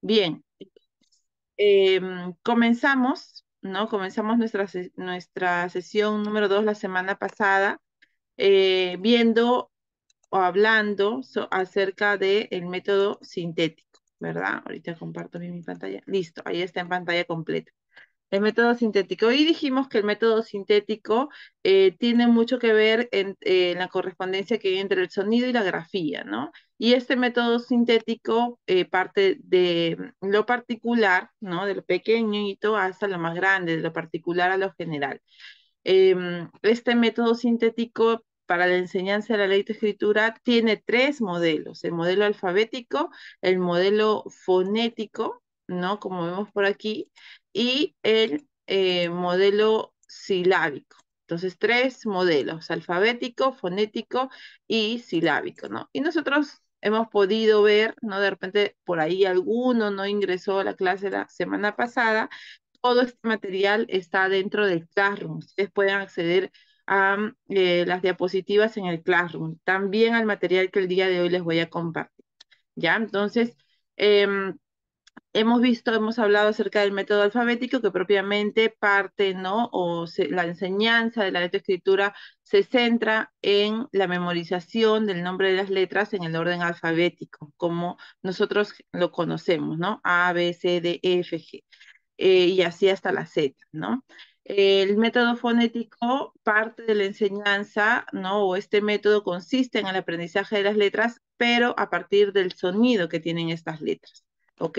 Bien, em, comenzamos, ¿no? Comenzamos nuestra, nuestra sesión número dos la semana pasada, eh, viendo o hablando acerca del método sintético, ¿verdad? Ahorita comparto mi pantalla. Listo, ahí está en pantalla completa el método sintético. Y dijimos que el método sintético eh, tiene mucho que ver en, eh, la correspondencia que hay entre el sonido y la grafía, ¿no? Y este método sintético eh, parte de lo particular, ¿no? De lo pequeñito hasta lo más grande, de lo particular a lo general. Em, este método sintético para la enseñanza de la ley de escritura tiene tres modelos, el modelo alfabético, el modelo fonético ¿no? Como vemos por aquí, y el eh, modelo silábico. Entonces, tres modelos, alfabético, fonético y silábico, ¿no? Y nosotros hemos podido ver, ¿no? De repente por ahí alguno no ingresó a la clase la semana pasada. Todo este material está dentro del Classroom. Ustedes pueden acceder a mm, eh, las diapositivas en el Classroom. También al material que el día de hoy les voy a compartir. ¿Ya? Entonces, em, hemos visto, hemos hablado acerca del método alfabético que propiamente parte, ¿no? O la enseñanza de la letra-escritura se centra en la memorización del nombre de las letras en el orden alfabético, como nosotros lo conocemos, ¿no? A, B, C, D, E, F, G. Eh, y así hasta la Z, ¿no? El método fonético, parte de la enseñanza, ¿no? O este método consiste en el aprendizaje de las letras, pero a partir del sonido que tienen estas letras, ¿ok?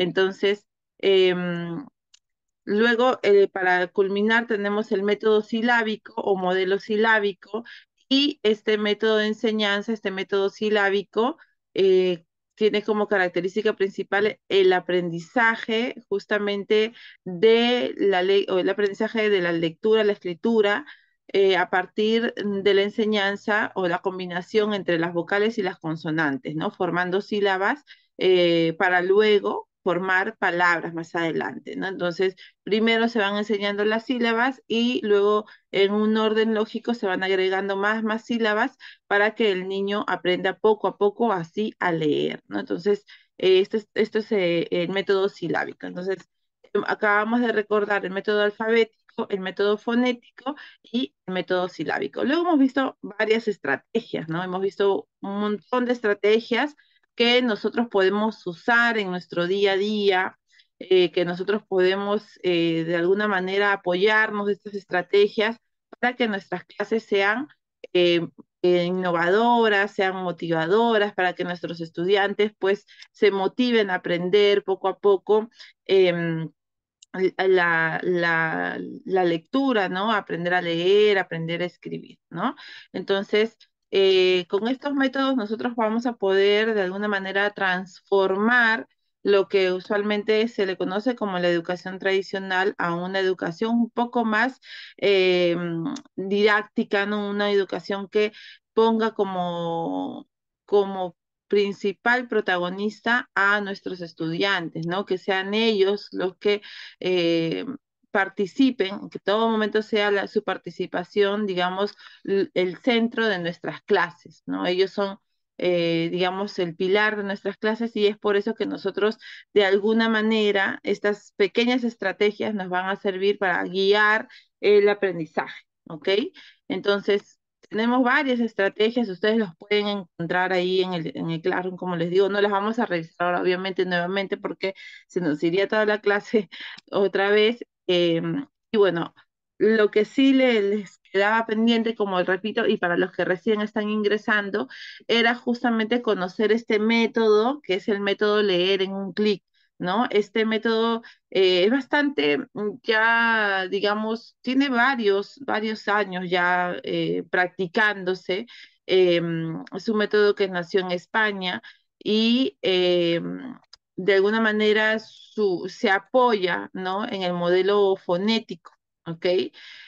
Entonces, em, luego, eh, para culminar, tenemos el método silábico o modelo silábico y este método de enseñanza, este método silábico, eh, tiene como característica principal el aprendizaje justamente de la o el aprendizaje de la lectura, la escritura, eh, a partir de la enseñanza o la combinación entre las vocales y las consonantes, ¿no? Formando sílabas para luego formar palabras más adelante, ¿no? Entonces, primero se van enseñando las sílabas y luego en un orden lógico se van agregando más, más sílabas para que el niño aprenda poco a poco así a leer, ¿no? Entonces, este esto es, eh, el método silábico. Entonces, em, acabamos de recordar el método alfabético, el método fonético y el método silábico. Luego hemos visto varias estrategias, ¿no? Hemos visto un montón de estrategias que nosotros podemos usar en nuestro día a día, eh, que nosotros podemos eh, de alguna manera apoyarnos de estas estrategias para que nuestras clases sean eh, innovadoras, sean motivadoras, para que nuestros estudiantes pues se motiven a aprender poco a poco. Em, la, la, lectura, ¿no? Aprender a leer, aprender a escribir, ¿no? Entonces, eh, con estos métodos nosotros vamos a poder de alguna manera transformar lo que usualmente se le conoce como la educación tradicional a una educación un poco más eh, didáctica, ¿no? una educación que ponga como, como principal protagonista a nuestros estudiantes, ¿no? Que sean ellos los que eh, participen, que todo momento sea su participación, digamos, el centro de nuestras clases, ¿no? Ellos son, eh, digamos, el pilar de nuestras clases y es por eso que nosotros, de alguna manera, estas pequeñas estrategias nos van a servir para guiar el aprendizaje, ¿ok? Entonces, tenemos varias estrategias, ustedes los pueden encontrar ahí en el, en Classroom, como les digo, no las vamos a registrar, ahora, obviamente, nuevamente, porque se nos iría toda la clase otra vez, Em, y bueno, lo que sí les quedaba pendiente, como repito, y para los que recién están ingresando, era justamente conocer este método, que es el método leer en un clic, ¿no? Este método eh, es bastante, mm, ya, digamos, tiene varios, varios años ya eh, practicándose. Em, es un método que nació en España y em, de alguna manera se apoya ¿no? en el modelo fonético. ¿ok?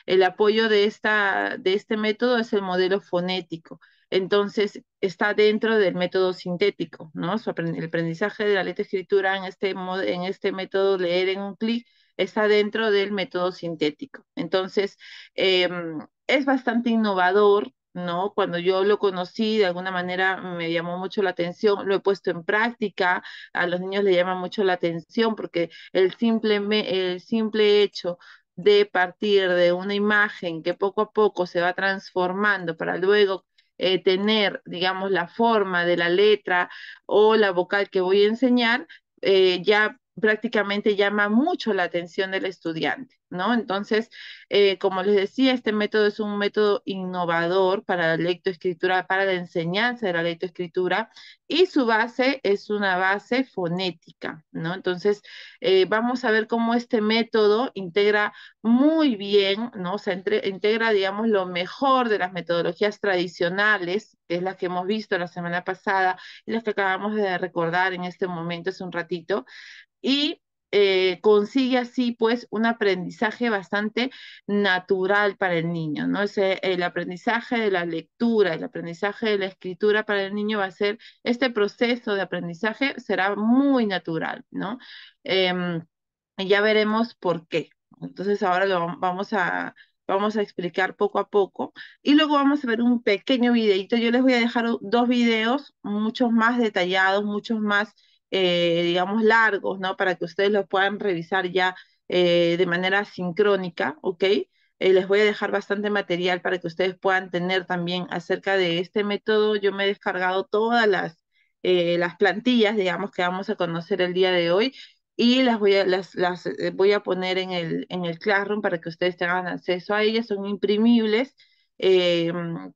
El apoyo de, esta, de este método es el modelo fonético. Entonces, está dentro del método sintético, ¿no? el aprendizaje de la letra escritura en este, en este método leer en un clic está dentro del método sintético. Entonces, em, es bastante innovador ¿no? Cuando yo lo conocí, de alguna manera me llamó mucho la atención, lo he puesto en práctica, a los niños le llama mucho la atención porque el simple, el simple hecho de partir de una imagen que poco a poco se va transformando para luego eh, tener, digamos, la forma de la letra o la vocal que voy a enseñar, eh, ya prácticamente llama mucho la atención del estudiante, ¿no? Entonces, eh, como les decía, este método es un método innovador para la lectoescritura, para la enseñanza de la lectoescritura y su base es una base fonética, ¿no? Entonces, eh, vamos a ver cómo este método integra muy bien, ¿no? O sea, integra, digamos, lo mejor de las metodologías tradicionales, es la que hemos visto la semana pasada y las que acabamos de recordar en este momento hace un ratito, y eh, consigue así pues un aprendizaje bastante natural para el niño, ¿no? Ese, el aprendizaje de la lectura, el aprendizaje de la escritura para el niño va a ser, este proceso de aprendizaje será muy natural, ¿no? Em, ya veremos por qué. Entonces ahora lo vamos a, vamos a explicar poco a poco. Y luego vamos a ver un pequeño videito. Yo les voy a dejar dos videos, muchos más detallados, muchos más eh, digamos, largos, ¿no? Para que ustedes los puedan revisar ya eh, de manera sincrónica, ¿ok? Eh, les voy a dejar bastante material para que ustedes puedan tener también acerca de este método. Yo me he descargado todas las, las plantillas, digamos, que vamos a conocer el día de hoy y las voy a, las, las voy a poner en el, en el Classroom para que ustedes tengan acceso a ellas. Son imprimibles que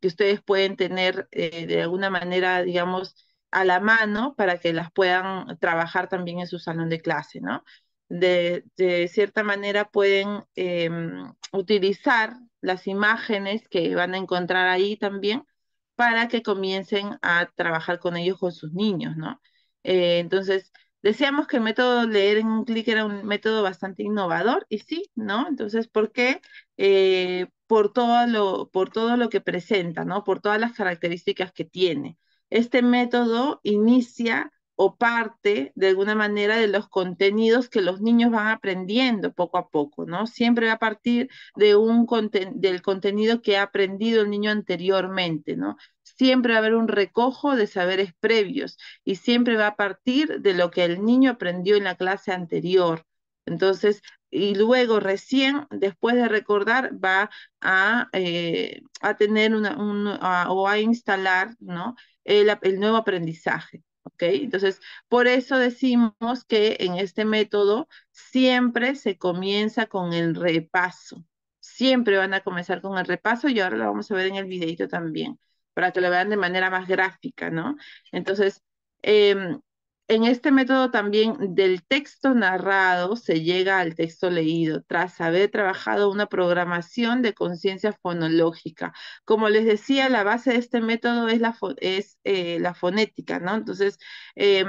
ustedes pueden tener de alguna manera, digamos, a la mano para que las puedan trabajar también en su salón de clase, ¿no? De, cierta manera pueden em, utilizar las imágenes que van a encontrar ahí también para que comiencen a trabajar con ellos, con sus niños, ¿no? Eh, entonces, decíamos que el método leer en un clic era un método bastante innovador, y sí, ¿no? Entonces, ¿por qué? Eh, por, todo lo, por todo lo que presenta, ¿no? Por todas las características que tiene. Este método inicia o parte de alguna manera de los contenidos que los niños van aprendiendo poco a poco, ¿no? Siempre va a partir de un del contenido que ha aprendido el niño anteriormente, ¿no? Siempre va a haber un recojo de saberes previos y siempre va a partir de lo que el niño aprendió en la clase anterior. Entonces, y luego recién, después de recordar, va a, eh, tener una, o a instalar, ¿no? el, nuevo aprendizaje. Entonces, por eso decimos que en este método siempre se comienza con el repaso. Siempre van a comenzar con el repaso y ahora lo vamos a ver en el videito también, para que lo vean de manera más gráfica, ¿no? Entonces, em, en este método también del texto narrado se llega al texto leído, tras haber trabajado una programación de conciencia fonológica. Como les decía, la base de este método es la, eh, fonética, ¿no? Entonces, em,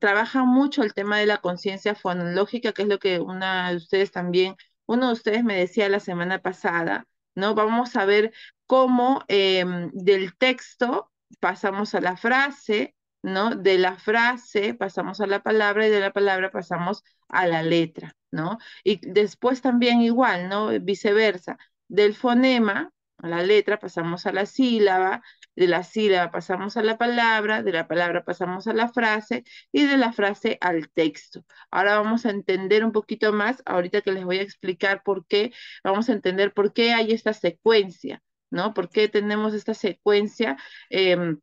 trabaja mucho el tema de la conciencia fonológica, que es lo que una de ustedes también, uno de ustedes me decía la semana pasada, ¿no? Vamos a ver cómo em, del texto pasamos a la frase, ¿no? De la frase pasamos a la palabra y de la palabra pasamos a la letra, ¿no? Y después también igual, ¿no? Viceversa, del fonema a la letra pasamos a la sílaba, de la sílaba pasamos a la palabra, de la palabra pasamos a la frase y de la frase al texto. Ahora vamos a entender un poquito más, ahorita que les voy a explicar por qué, vamos a entender por qué hay esta secuencia, ¿no? ¿Por qué tenemos esta secuencia? Em,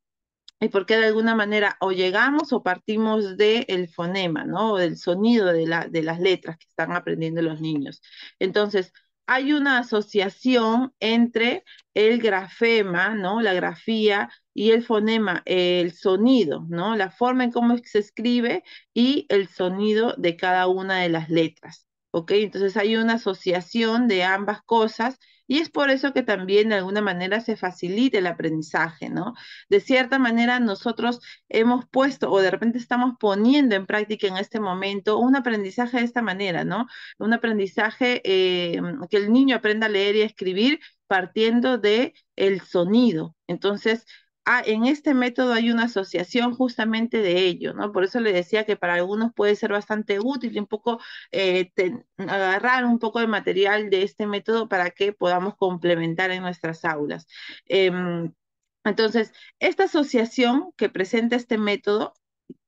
y porque de alguna manera o llegamos o partimos del fonema, ¿no? del sonido de las letras que están aprendiendo los niños. Entonces, hay una asociación entre el grafema, ¿no? La grafía y el fonema, el sonido, ¿no? La forma en cómo se escribe y el sonido de cada una de las letras. ¿ok? Entonces hay una asociación de ambas cosas y es por eso que también de alguna manera se facilita el aprendizaje, ¿no? De cierta manera nosotros hemos puesto o de repente estamos poniendo en práctica en este momento un aprendizaje de esta manera, ¿no? Un aprendizaje eh, que el niño aprenda a leer y a escribir partiendo de el sonido. Entonces, Ah, en este método hay una asociación justamente de ello, ¿no? Por eso le decía que para algunos puede ser bastante útil un poco eh, agarrar un poco de material de este método para que podamos complementar en nuestras aulas. Em, entonces, esta asociación que presenta este método,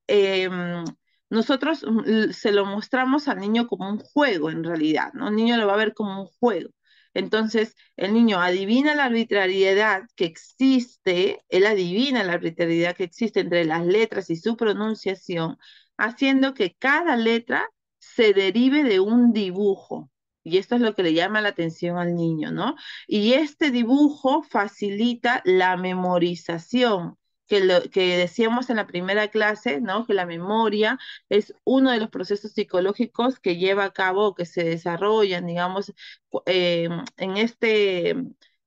em, nosotros mm, se lo mostramos al niño como un juego en realidad, ¿no? El niño lo va a ver como un juego. Entonces, el niño adivina la arbitrariedad que existe, él adivina la arbitrariedad que existe entre las letras y su pronunciación, haciendo que cada letra se derive de un dibujo. Y esto es lo que le llama la atención al niño, ¿no? Y este dibujo facilita la memorización que, lo, que decíamos en la primera clase, ¿no? Que la memoria es uno de los procesos psicológicos que lleva a cabo, que se desarrollan, digamos, eh, en este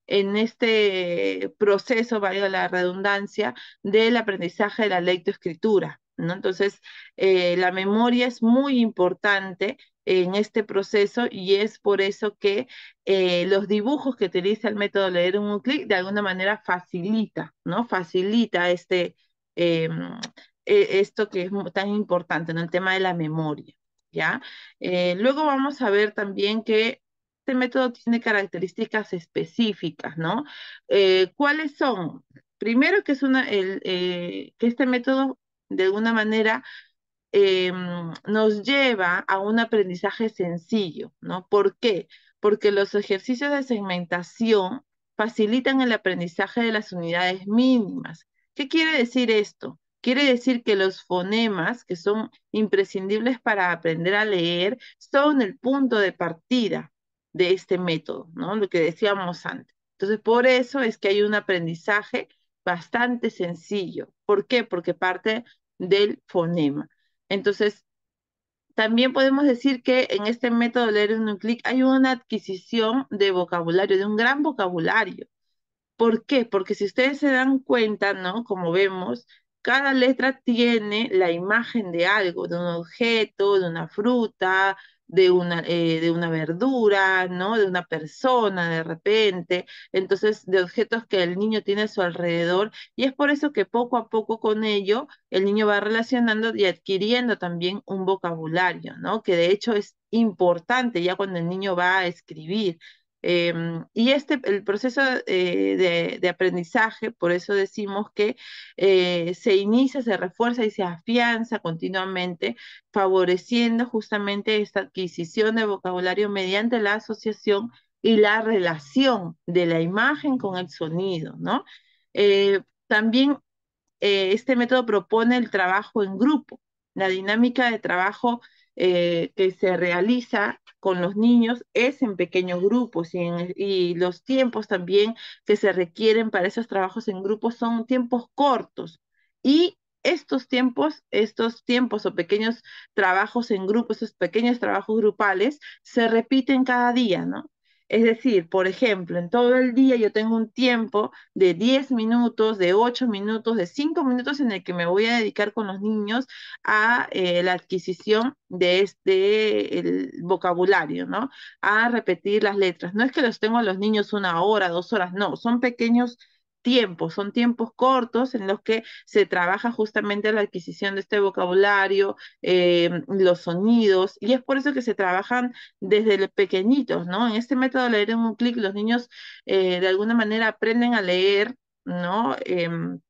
en este proceso, valga la redundancia, del aprendizaje de la lectoescritura, ¿no? Entonces, eh, la memoria es muy importante en este proceso y es por eso que eh, los dibujos que utiliza el método leer un clic de alguna manera facilita, ¿no? Facilita este, em, e, esto que es tan importante, ¿no? El tema de la memoria, ¿ya? Eh, luego vamos a ver también que este método tiene características específicas, ¿no? Eh, ¿Cuáles son? Primero que, es una, el, que este método de alguna manera Em, nos lleva a un aprendizaje sencillo, ¿no? ¿Por qué? Porque los ejercicios de segmentación facilitan el aprendizaje de las unidades mínimas. ¿Qué quiere decir esto? Quiere decir que los fonemas, que son imprescindibles para aprender a leer, son el punto de partida de este método, ¿no? Lo que decíamos antes. Entonces, por eso es que hay un aprendizaje bastante sencillo. ¿Por qué? Porque parte del fonema. Entonces, también podemos decir que en este método de leer en un clic hay una adquisición de vocabulario, de un gran vocabulario. ¿Por qué? Porque si ustedes se dan cuenta, ¿no? Como vemos, cada letra tiene la imagen de algo, de un objeto, de una fruta, eh, de una, verdura, ¿no? De una persona de repente, entonces de objetos que el niño tiene a su alrededor y es por eso que poco a poco con ello el niño va relacionando y adquiriendo también un vocabulario, ¿no? Que de hecho es importante ya cuando el niño va a escribir. Em, y este, el proceso eh, de, aprendizaje, por eso decimos que eh, se inicia, se refuerza y se afianza continuamente, favoreciendo justamente esta adquisición de vocabulario mediante la asociación y la relación de la imagen con el sonido, ¿no? Eh, también este método propone el trabajo en grupo, la dinámica de trabajo que se realiza con los niños es en pequeños grupos y, los tiempos también que se requieren para esos trabajos en grupos son tiempos cortos y estos tiempos, estos tiempos o pequeños trabajos en grupos, esos pequeños trabajos grupales se repiten cada día, ¿no? Es decir, por ejemplo, en todo el día yo tengo un tiempo de 10 minutos, de 8 minutos, de 5 minutos en el que me voy a dedicar con los niños a eh, la adquisición de este el vocabulario, ¿no? A repetir las letras. No es que los tengo a los niños una hora, dos horas, no, son pequeños tiempos, son tiempos cortos en los que se trabaja justamente la adquisición de este vocabulario, eh, los sonidos, y es por eso que se trabajan desde pequeñitos, ¿no? En este método de leer en un clic, los niños eh, de alguna manera aprenden a leer, ¿no? Em,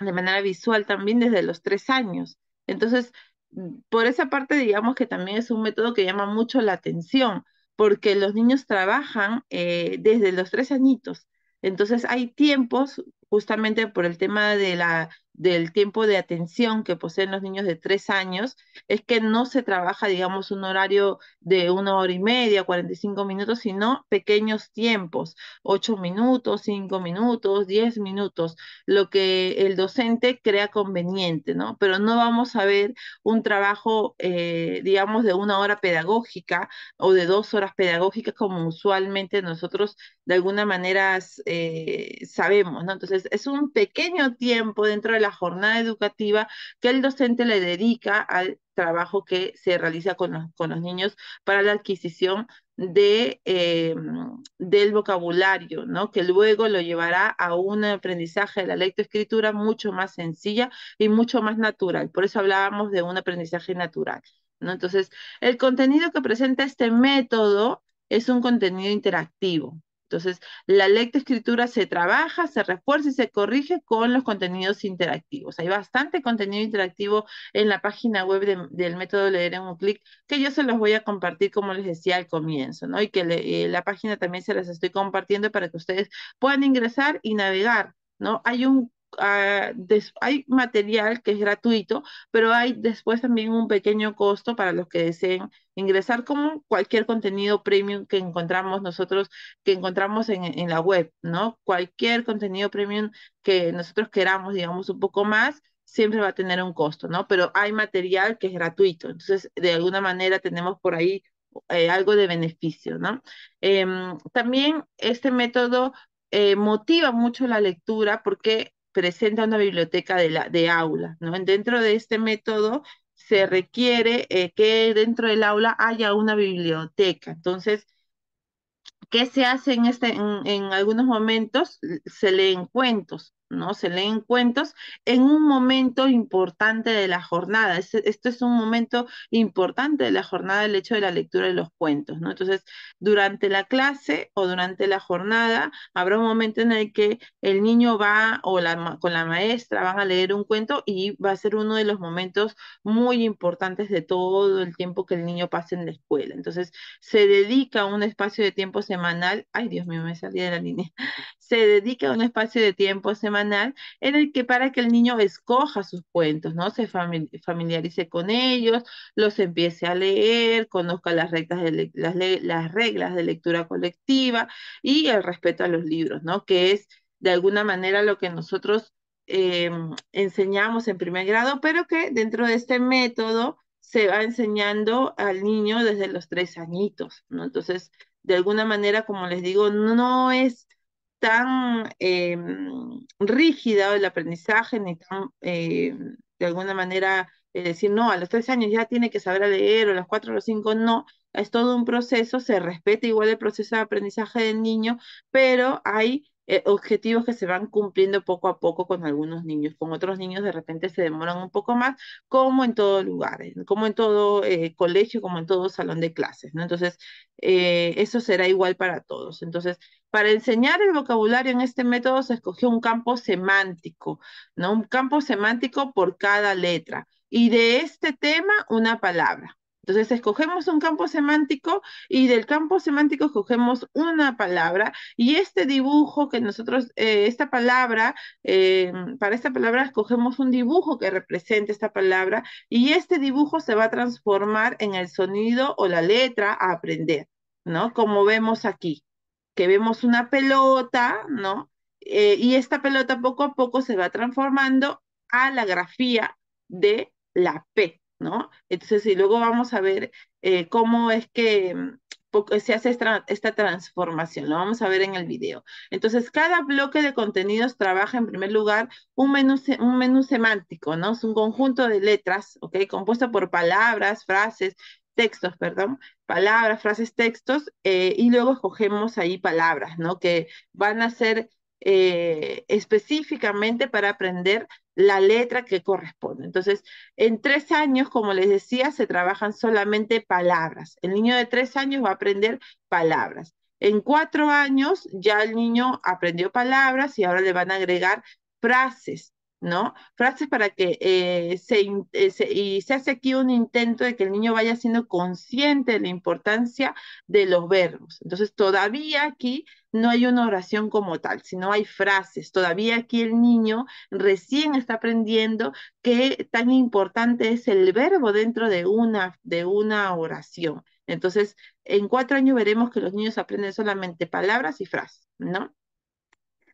de manera visual también desde los tres años. Entonces, mm, por esa parte, digamos que también es un método que llama mucho la atención, porque los niños trabajan eh, desde los tres añitos entonces hay tiempos, justamente por el tema de la del tiempo de atención que poseen los niños de tres años es que no se trabaja, digamos, un horario de una hora y media, 45 minutos, sino pequeños tiempos, ocho minutos, cinco minutos, diez minutos, lo que el docente crea conveniente, ¿no? Pero no vamos a ver un trabajo, eh, digamos, de una hora pedagógica o de dos horas pedagógicas como usualmente nosotros de alguna manera eh, sabemos, ¿no? Entonces, es un pequeño tiempo dentro de la la jornada educativa que el docente le dedica al trabajo que se realiza con los, niños para la adquisición de, em, del vocabulario, ¿no? que luego lo llevará a un aprendizaje de la lectoescritura mucho más sencilla y mucho más natural. Por eso hablábamos de un aprendizaje natural. ¿no? Entonces, el contenido que presenta este método es un contenido interactivo, entonces, la lecta escritura se trabaja, se refuerza y se corrige con los contenidos interactivos. Hay bastante contenido interactivo en la página web del método Leer en un clic, que yo se los voy a compartir, como les decía al comienzo, ¿no? Y que eh, la página también se las estoy compartiendo para que ustedes puedan ingresar y navegar, ¿no? Hay un Ah, hay material que es gratuito, pero hay después también un pequeño costo para los que deseen ingresar como cualquier contenido premium que encontramos nosotros, que encontramos en, en la web, ¿no? Cualquier contenido premium que nosotros queramos, digamos, un poco más, siempre va a tener un costo, ¿no? Pero hay material que es gratuito, entonces de alguna manera tenemos por ahí eh, algo de beneficio, ¿no? Em, también este método eh, motiva mucho la lectura porque presenta una biblioteca de, aula. ¿no? Dentro de este método se requiere eh, que dentro del aula haya una biblioteca. Entonces, ¿qué se hace en, este, en algunos momentos? Se leen cuentos. ¿no? Se leen cuentos en un momento importante de la jornada. esto es un momento importante de la jornada, el hecho de la lectura de los cuentos, ¿no? Entonces, durante la clase o durante la jornada habrá un momento en el que el niño va o la, con la maestra van a leer un cuento y va a ser uno de los momentos muy importantes de todo el tiempo que el niño pasa en la escuela. Entonces, se dedica un espacio de tiempo semanal, ay Dios mío, me salí de la línea, se dedica un espacio de tiempo semanal en el que para que el niño escoja sus cuentos, ¿no? Se familiarice con ellos, los empiece a leer, conozca las, reglas de lectura colectiva y el respeto a los libros, ¿no? Que es de alguna manera lo que nosotros em, enseñamos en primer grado, pero que dentro de este método se va enseñando al niño desde los tres añitos, ¿no? Entonces, de alguna manera, como les digo, no es tan em, rígida el aprendizaje, ni tan, eh, de alguna manera, eh, decir, no, a los tres años ya tiene que saber leer, o a los cuatro o los cinco, no, es todo un proceso, se respeta igual el proceso de aprendizaje del niño, pero hay eh, objetivos que se van cumpliendo poco a poco con algunos niños, con otros niños de repente se demoran un poco más, como en todo lugar, como en todo eh, colegio, como en todo salón de clases, ¿no? Entonces, eh, eso será igual para todos. Entonces, para enseñar el vocabulario en este método se escogió un campo semántico, ¿no? Un campo semántico por cada letra. Y de este tema, una palabra. Entonces, escogemos un campo semántico y del campo semántico escogemos una palabra y este dibujo que nosotros, eh, esta palabra, em, para esta palabra escogemos un dibujo que represente esta palabra y este dibujo se va a transformar en el sonido o la letra a aprender, ¿no? Como vemos aquí, que vemos una pelota, ¿no? Eh, y esta pelota poco a poco se va transformando a la grafía de la P, entonces, y luego vamos a ver eh, cómo es que mm, se hace esta, transformación, lo vamos a ver en el video. Entonces, cada bloque de contenidos trabaja en primer lugar un menú, semántico, ¿no? Es un conjunto de letras, ¿ok? Compuesto por palabras, frases, textos, perdón, palabras, frases, textos, eh, y luego escogemos ahí palabras, ¿no? Que van a ser eh, específicamente para aprender la letra que corresponde. Entonces, en tres años, como les decía, se trabajan solamente palabras. El niño de tres años va a aprender palabras. En cuatro años ya el niño aprendió palabras y ahora le van a agregar frases. ¿no? Frases para que eh, eh, se, y se hace aquí un intento de que el niño vaya siendo consciente de la importancia de los verbos. Entonces, todavía aquí no hay una oración como tal, sino hay frases. Todavía aquí el niño recién está aprendiendo qué tan importante es el verbo dentro de una, de una oración. Entonces, en cuatro años veremos que los niños aprenden solamente palabras y frases, ¿no?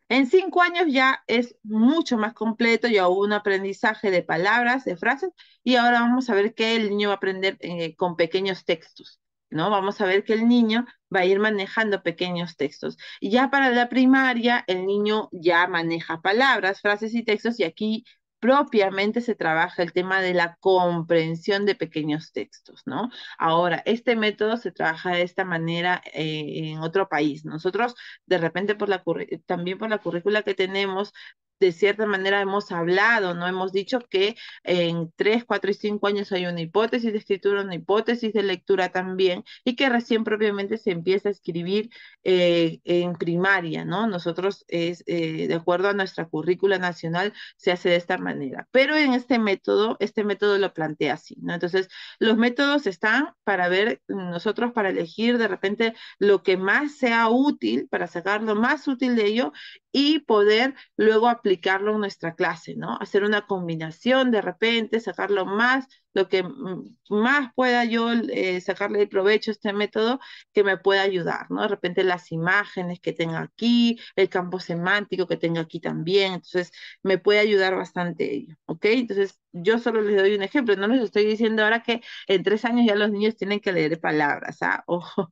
En cinco años ya es mucho más completo, ya hubo un aprendizaje de palabras, de frases, y ahora vamos a ver que el niño va a aprender eh, con pequeños textos, ¿no? Vamos a ver que el niño va a ir manejando pequeños textos. Y ya para la primaria, el niño ya maneja palabras, frases y textos, y aquí propiamente se trabaja el tema de la comprensión de pequeños textos, ¿no? Ahora, este método se trabaja de esta manera eh, en otro país. Nosotros, de repente, por la también por la currícula que tenemos, de cierta manera hemos hablado, ¿no? Hemos dicho que en 3, 4 y 5 años hay una hipótesis de escritura, una hipótesis de lectura también, y que recién propiamente se empieza a escribir eh, en primaria, ¿no? Nosotros, es, eh, de acuerdo a nuestra currícula nacional, se hace de esta manera. Pero en este método, este método lo plantea así, ¿no? Entonces, los métodos están para ver, nosotros para elegir de repente lo que más sea útil, para sacar lo más útil de ello y poder luego aplicar aplicarlo en nuestra clase, ¿no? Hacer una combinación de repente, sacarlo más lo que más pueda yo eh, sacarle el provecho a este método que me pueda ayudar, ¿no? De repente las imágenes que tengo aquí, el campo semántico que tengo aquí también, entonces me puede ayudar bastante ello, ¿ok? Entonces yo solo les doy un ejemplo, no les estoy diciendo ahora que en tres años ya los niños tienen que leer palabras, ¿ah? Ojo,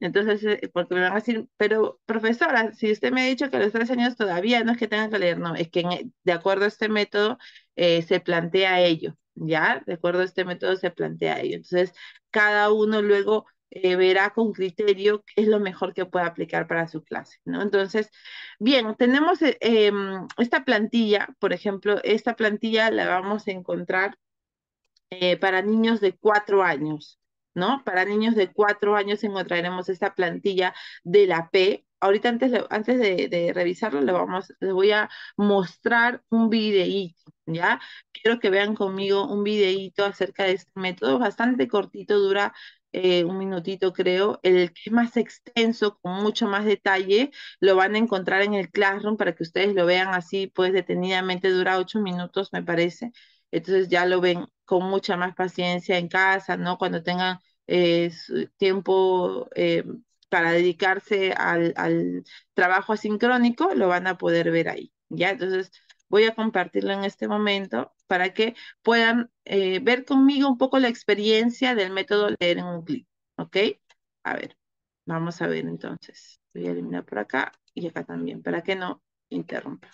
entonces, eh, porque me van a decir, pero profesora, si usted me ha dicho que a los tres años todavía no es que tengan que leer, no, es que e, de acuerdo a este método eh, se plantea ello, ¿ya? De acuerdo este método se plantea ahí Entonces, cada uno luego eh, verá con criterio qué es lo mejor que puede aplicar para su clase, ¿no? Entonces, bien, tenemos eh, em, esta plantilla, por ejemplo, esta plantilla la vamos a encontrar eh, para niños de cuatro años, ¿no? Para niños de cuatro años encontraremos esta plantilla de la P. Ahorita antes, antes de, revisarlo, le, vamos, les voy a mostrar un videíto, ¿ya? Quiero que vean conmigo un videito acerca de este método, bastante cortito, dura eh, un minutito creo. El que es más extenso, con mucho más detalle, lo van a encontrar en el Classroom para que ustedes lo vean así, pues detenidamente, dura ocho minutos, me parece. Entonces ya lo ven con mucha más paciencia en casa, ¿no? Cuando tengan eh, tiempo eh, para dedicarse al, al trabajo asincrónico, lo van a poder ver ahí, ¿ya? Entonces... Voy a compartirlo en este momento para que puedan eh, ver conmigo un poco la experiencia del método leer en un clic. ¿Ok? A ver, vamos a ver entonces. Voy a eliminar por acá y acá también para que no interrumpa.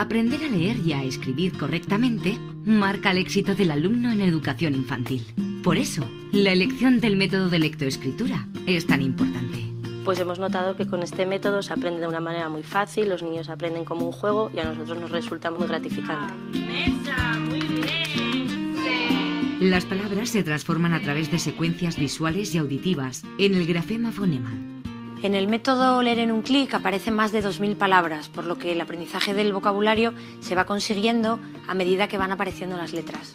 Aprender a leer y a escribir correctamente marca el éxito del alumno en educación infantil. Por eso, la elección del método de lectoescritura es tan importante. Pues hemos notado que con este método se aprende de una manera muy fácil, los niños aprenden como un juego y a nosotros nos resulta muy gratificante. Las palabras se transforman a través de secuencias visuales y auditivas en el grafema fonema en el método Leer en un clic aparecen más de 2.000 palabras, por lo que el aprendizaje del vocabulario se va consiguiendo a medida que van apareciendo las letras.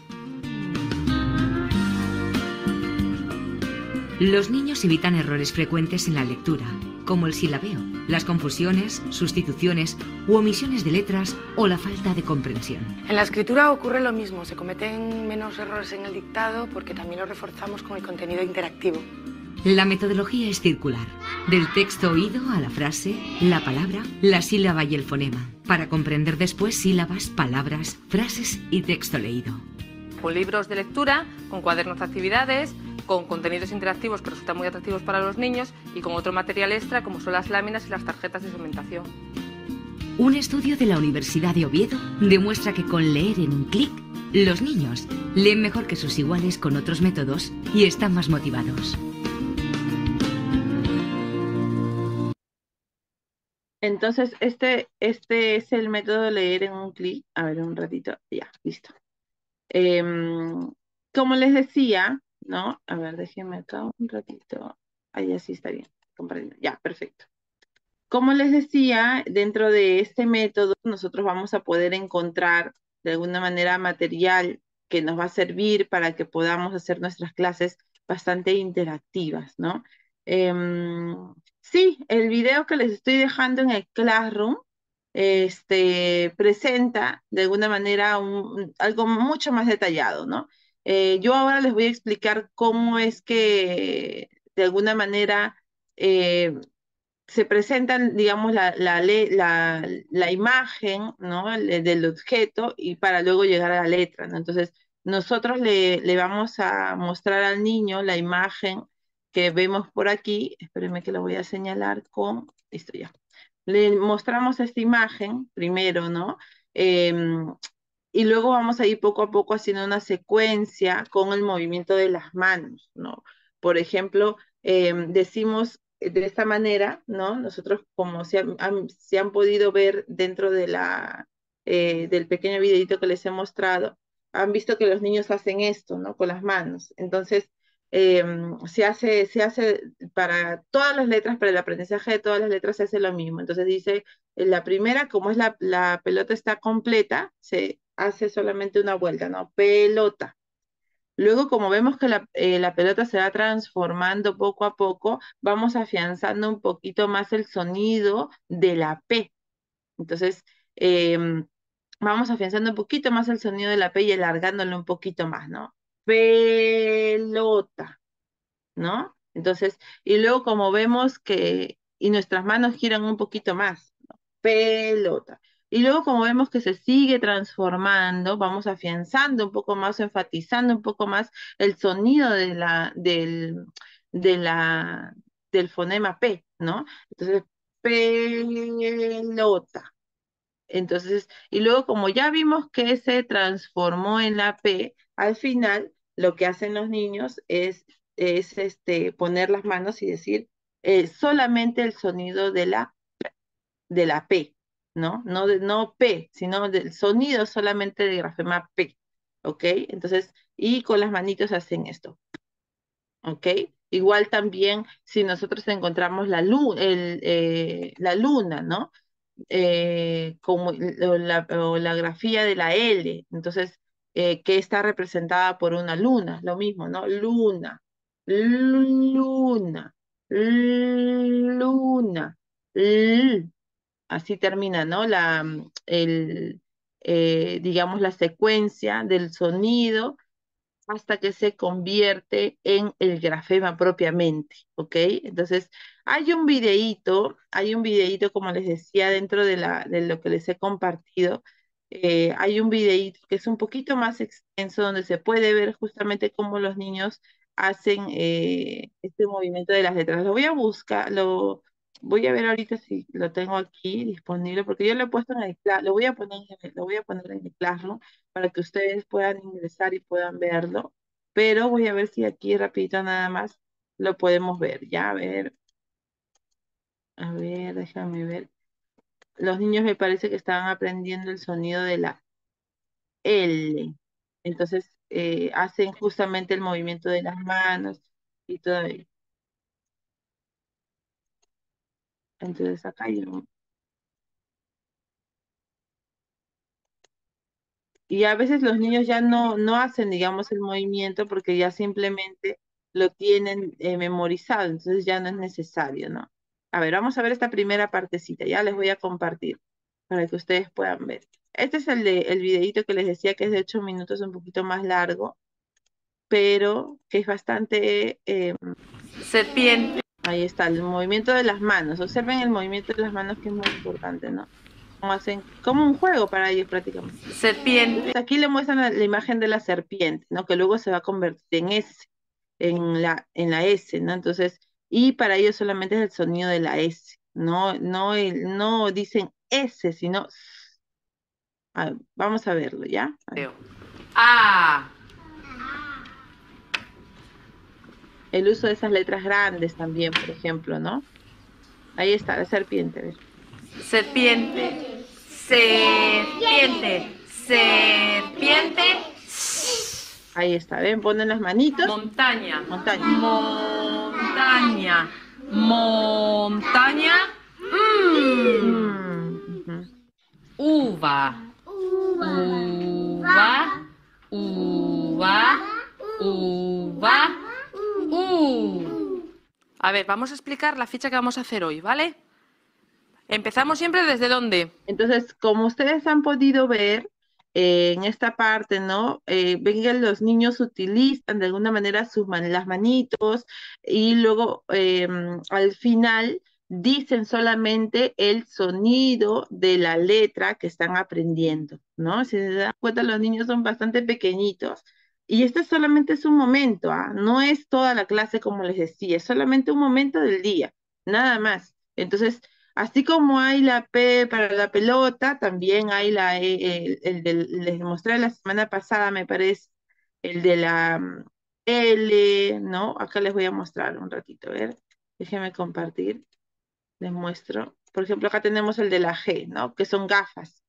Los niños evitan errores frecuentes en la lectura, como el silabeo, las confusiones, sustituciones u omisiones de letras o la falta de comprensión. En la escritura ocurre lo mismo, se cometen menos errores en el dictado porque también lo reforzamos con el contenido interactivo. La metodología es circular, del texto oído a la frase, la palabra, la sílaba y el fonema, para comprender después sílabas, palabras, frases y texto leído. Con libros de lectura, con cuadernos de actividades, con contenidos interactivos que resultan muy atractivos para los niños y con otro material extra como son las láminas y las tarjetas de segmentación. Un estudio de la Universidad de Oviedo demuestra que con leer en un clic, los niños leen mejor que sus iguales con otros métodos y están más motivados. Entonces, este, este es el método leer en un clic. A ver, un ratito. Ya, listo. Em, como les decía, ¿no? A ver, déjenme acá un ratito. Ahí así está bien. Comprendido. Ya, perfecto. Como les decía, dentro de este método nosotros vamos a poder encontrar de alguna manera material que nos va a servir para que podamos hacer nuestras clases bastante interactivas, ¿no? Em, Sí, el video que les estoy dejando en el Classroom este, presenta de alguna manera algo mucho más detallado, ¿no? Eh, yo ahora les voy a explicar cómo es que de alguna manera eh, se presentan, digamos, la, la, la, imagen ¿no? del objeto y para luego llegar a la letra, ¿no? Entonces, nosotros le, le vamos a mostrar al niño la imagen que vemos por aquí, espérenme que lo voy a señalar con, listo ya. Le mostramos esta imagen primero, ¿no? Em, y luego vamos a ir poco a poco haciendo una secuencia con el movimiento de las manos, ¿no? Por ejemplo, em, decimos de esta manera, ¿no? Nosotros, como se han, se han podido ver dentro de la, eh, del pequeño videito que les he mostrado, han visto que los niños hacen esto, ¿no? Con las manos. Entonces, Em, se, hace, se hace para todas las letras, para el aprendizaje de todas las letras se hace lo mismo. Entonces dice, en eh, la primera, como es la, pelota está completa, se hace solamente una vuelta, ¿no? Pelota. Luego, como vemos que eh, la, pelota se va transformando poco a poco, vamos afianzando un poquito más el sonido de la P. Entonces, em, vamos afianzando un poquito más el sonido de la P y alargándolo un poquito más, ¿no? pelota, ¿no? Entonces, y luego como vemos que, y nuestras manos giran un poquito más, pelota. Y luego como vemos que se sigue transformando, vamos afianzando un poco más, enfatizando un poco más el sonido de la, del, del fonema P, ¿no? Entonces, pelota. Entonces, y luego como ya vimos que se transformó en la P, al final, lo que hacen los niños es, es este, poner las manos y decir eh, solamente el sonido de la, de la P, ¿no? No, no P, sino del sonido solamente del grafema P, ¿ok? Entonces, y con las manitos hacen esto, ¿ok? Igual también si nosotros encontramos la, luna, eh, la luna, ¿no? Eh, como la, o la grafía de la L. Entonces, eh, que está representada por una luna, lo mismo, ¿no? Luna, luna, luna, l. Así termina, ¿no? La, mm, el, eh, digamos, la secuencia del sonido hasta que se convierte en el grafema propiamente, ¿ok? Entonces, hay un videíto, hay un videíto, como les decía, dentro de, la, de lo que les he compartido, eh, hay un videíto que es un poquito más extenso donde se puede ver justamente cómo los niños hacen eh, este movimiento de las letras. Lo voy a buscar, lo voy a ver ahorita si lo tengo aquí disponible, porque yo lo he puesto en el lo voy a poner en lo voy a poner en Classroom para que ustedes puedan ingresar y puedan verlo. Pero voy a ver si aquí rapidito nada más lo podemos ver. Ya, a ver. A ver, déjame ver los niños me parece que estaban aprendiendo el sonido de la L. Entonces eh, hacen justamente el movimiento de las manos y todo. Entonces acá Y a veces los niños ya no, no hacen, digamos, el movimiento porque ya simplemente lo tienen eh, memorizado, entonces ya no es necesario, ¿no? A ver, vamos a ver esta primera partecita. Ya les voy a compartir para que ustedes puedan ver. Este es el, de, el videito que les decía que es de 8 minutos, un poquito más largo, pero que es bastante... Em, serpiente. Ahí está, el movimiento de las manos. Observen el movimiento de las manos que es muy importante, ¿no? Como hacen, como un juego para ellos prácticamente. Serpiente. Aquí le muestran la, la, imagen de la serpiente, ¿no? Que luego se va a convertir en S, en la, en la S, ¿no? Entonces, y para ellos solamente es el sonido de la S, no, no, no dicen S, sino vamos a verlo, ¿ya? A. El uso de esas letras grandes también, por ejemplo, ¿no? Ahí está, la serpiente. Serpiente. Serpiente. Serpiente. serpiente. Ahí está, ven, ponen las manitos. Montaña. Montaña. Montaña. Montaña. Mm. uva, Uva. Uva. Uva. Uva. U. A ver, vamos a explicar la ficha que vamos a hacer hoy, ¿vale? Empezamos siempre desde dónde. Entonces, como ustedes han podido ver, eh, en esta parte, ¿no? Eh, ven los niños utilizan de alguna manera sus las manitos y luego em, al final dicen solamente el sonido de la letra que están aprendiendo, ¿no? Si se dan cuenta, los niños son bastante pequeñitos. Y este solamente es un momento, ¿ah? no es toda la clase como les decía, es solamente un momento del día, nada más. Entonces, Así como hay la P para la pelota, también hay la E, el, les mostré la semana pasada, me parece, el de la mm, L, ¿no? Acá les voy a mostrar un ratito, a ver, déjenme compartir, les muestro. Por ejemplo, acá tenemos el de la G, ¿no? Que son gafas.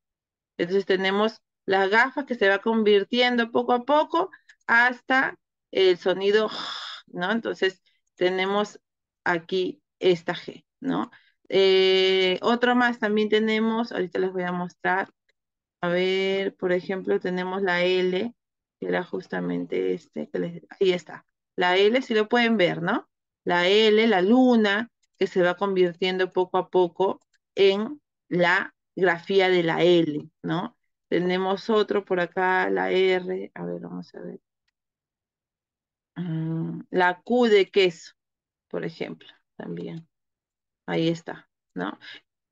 Entonces tenemos las gafas que se va convirtiendo poco a poco hasta el sonido, ¿no? Entonces tenemos aquí esta G, ¿no? Eh, otro más también tenemos, ahorita les voy a mostrar. A ver, por ejemplo, tenemos la L, que era justamente este, ahí está. La L, si lo pueden ver, ¿no? La L, la luna, que se va convirtiendo poco a poco en la grafía de la L, ¿no? Tenemos otro por acá, la R, a ver, vamos a ver. Mm, la Q de queso, por ejemplo, también. Ahí está, ¿no?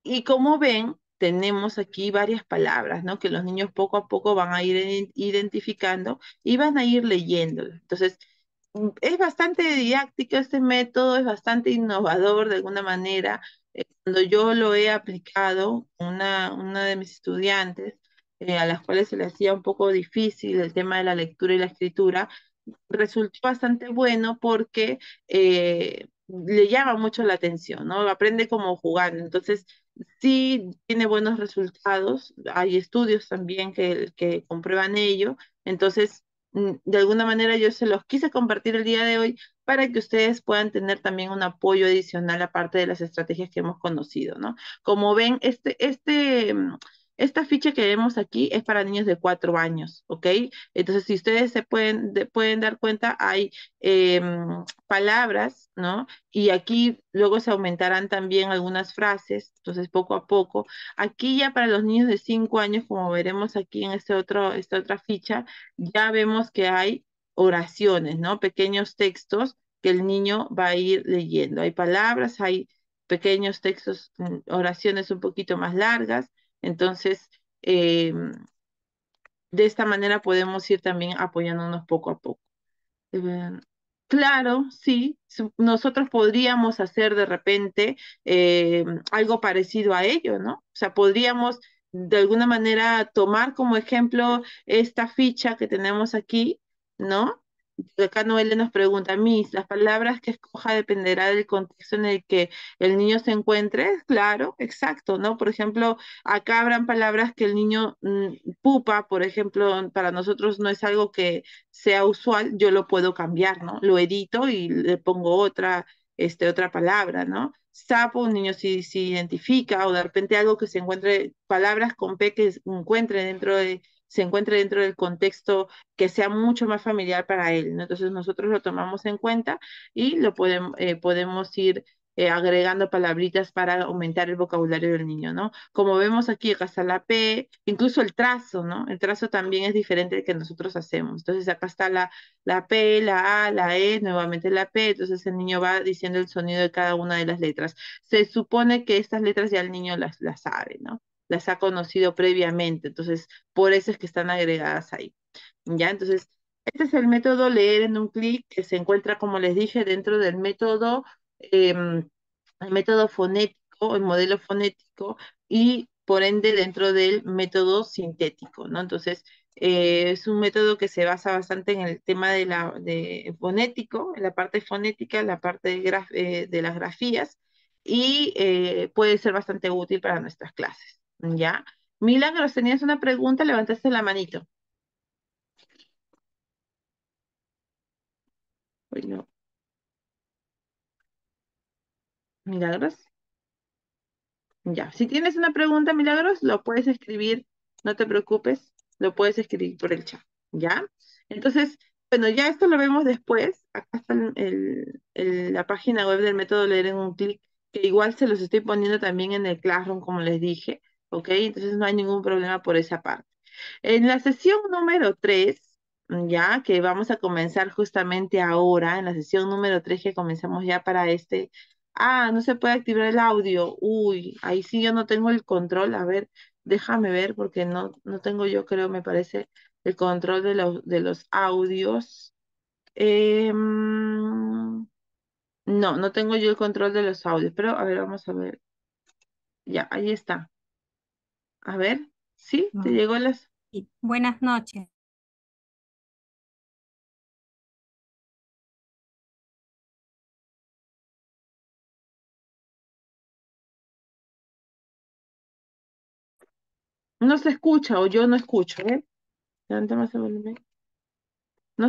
Y como ven, tenemos aquí varias palabras, ¿no? Que los niños poco a poco van a ir identificando y van a ir leyendo. Entonces, mm, es bastante didáctico este método, es bastante innovador de alguna manera. Eh, cuando yo lo he aplicado, una, una de mis estudiantes, eh, a las cuales se le hacía un poco difícil el tema de la lectura y la escritura, resultó bastante bueno porque eh, le llama mucho la atención, ¿no? Aprende como jugando. Entonces, sí tiene buenos resultados. Hay estudios también que, que comprueban ello. Entonces, mm, de alguna manera yo se los quise compartir el día de hoy para que ustedes puedan tener también un apoyo adicional aparte de las estrategias que hemos conocido, ¿no? Como ven, este, este mm, esta ficha que vemos aquí es para niños de cuatro años, ¿ok? Entonces, si ustedes se pueden, pueden dar cuenta, hay em, palabras, ¿no? Y aquí luego se aumentarán también algunas frases, entonces poco a poco. Aquí ya para los niños de cinco años, como veremos aquí en este otro, esta otra ficha, ya vemos que hay oraciones, ¿no? Pequeños textos que el niño va a ir leyendo. Hay palabras, hay pequeños textos, mm, oraciones un poquito más largas, entonces, eh, de esta manera podemos ir también apoyándonos poco a poco. Eh, claro, sí, nosotros podríamos hacer de repente eh, algo parecido a ello, ¿no? O sea, podríamos de alguna manera tomar como ejemplo esta ficha que tenemos aquí, ¿no? acá Noelia nos pregunta, Miss, ¿las palabras que escoja dependerá del contexto en el que el niño se encuentre? Claro, exacto, ¿no? Por ejemplo, acá habrán palabras que el niño mm, pupa, por ejemplo, para nosotros no es algo que sea usual, yo lo puedo cambiar, ¿no? Lo edito y le pongo otra, este, otra palabra, ¿no? Sapo, un niño si se identifica, o de repente algo que se encuentre, palabras con P que encuentre dentro de se encuentre dentro del contexto que sea mucho más familiar para él. ¿no? Entonces nosotros lo tomamos en cuenta y lo podemos, eh, podemos ir eh, agregando palabritas para aumentar el vocabulario del niño, ¿no? Como vemos aquí, acá está la P, incluso el trazo, ¿no? El trazo también es diferente que nosotros hacemos. Entonces acá está la, la P, la A, la E, nuevamente la P, entonces el niño va diciendo el sonido de cada una de las letras. Se supone que estas letras ya el niño las, las sabe, ¿no? las ha conocido previamente. Entonces, por eso es que están agregadas ahí. ¿Ya? Entonces, este es el método leer en un clic que se encuentra, como les dije, dentro del método, em, el método fonético, el modelo fonético y por ende dentro del método sintético, ¿no? Entonces, eh, es un método que se basa bastante en el tema de la de fonético, en la parte fonética, en la parte eh, de las grafías y eh, puede ser bastante útil para nuestras clases. ¿Ya? Milagros, tenías una pregunta, levantaste la manito. Bueno. Milagros. Ya, si tienes una pregunta, Milagros, lo puedes escribir, no te preocupes, lo puedes escribir por el chat, ¿ya? Entonces, bueno, ya esto lo vemos después. Acá está la página web del método leer en un clic, que igual se los estoy poniendo también en el Classroom, como les dije. ¿ok? Entonces no hay ningún problema por esa parte. En la sesión número 3, mm, ya que vamos a comenzar justamente ahora, en la sesión número 3 que comenzamos ya para este. Ah, no se puede activar el audio. Uy, ahí sí yo no tengo el control. A ver, déjame ver porque no, no tengo yo, creo, me parece, el control de los, de los audios. Em, no, no tengo yo el control de los audios, pero a ver, vamos a ver. Ya, ahí está. A ver, ¿sí? ¿Te llegó las...? Buenas noches. No se escucha o yo no escucho, ¿eh? Levanta más volumen. No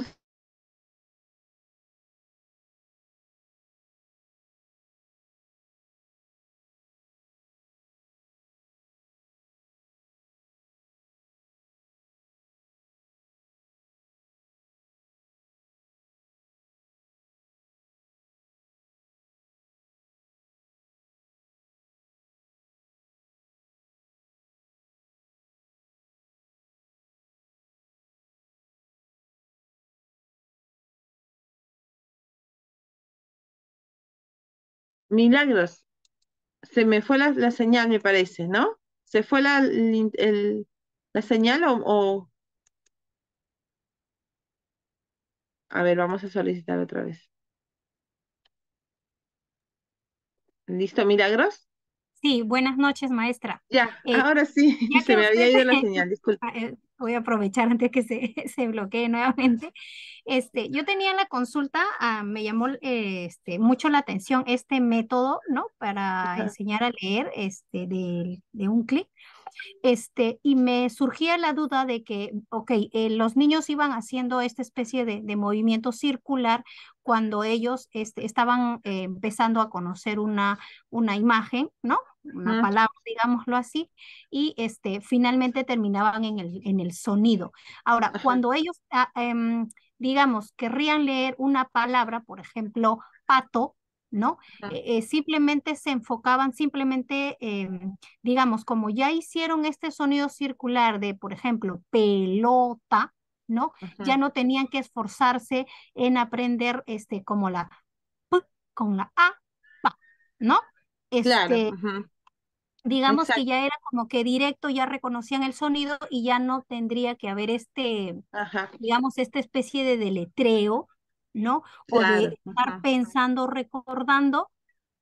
Milagros, se me fue la, señal, me parece, ¿no? ¿Se fue la, la señal o, A ver, vamos a solicitar otra vez. ¿Listo, Milagros? Sí, buenas noches, maestra. Ya, eh, ahora sí, se me había ido la señal, disculpa. Ah, eh, voy a aprovechar antes que se, bloquee nuevamente. Este, yo tenía la consulta, ah, me llamó eh, este, mucho la atención este método, ¿no? Para enseñar a leer este, de un clic. Este, y me surgía la duda de que, ok, eh, los niños iban haciendo esta especie de, movimiento circular cuando ellos este, estaban eh, empezando a conocer una, una imagen, ¿no? Una palabra, digámoslo así, y este, finalmente terminaban en el, en el sonido. Ahora, cuando ellos, ah, em, digamos, querrían leer una palabra, por ejemplo, pato, ¿no? Eh, eh, simplemente se enfocaban, simplemente, eh, digamos, como ya hicieron este sonido circular de, por ejemplo, pelota, ¿no? Ya no tenían que esforzarse en aprender este, como la con la A, ¿no? Este, Digamos que ya era como que directo, ya reconocían el sonido y ya no tendría que haber este, digamos, esta especie de deletreo, ¿no? O de estar pensando, recordando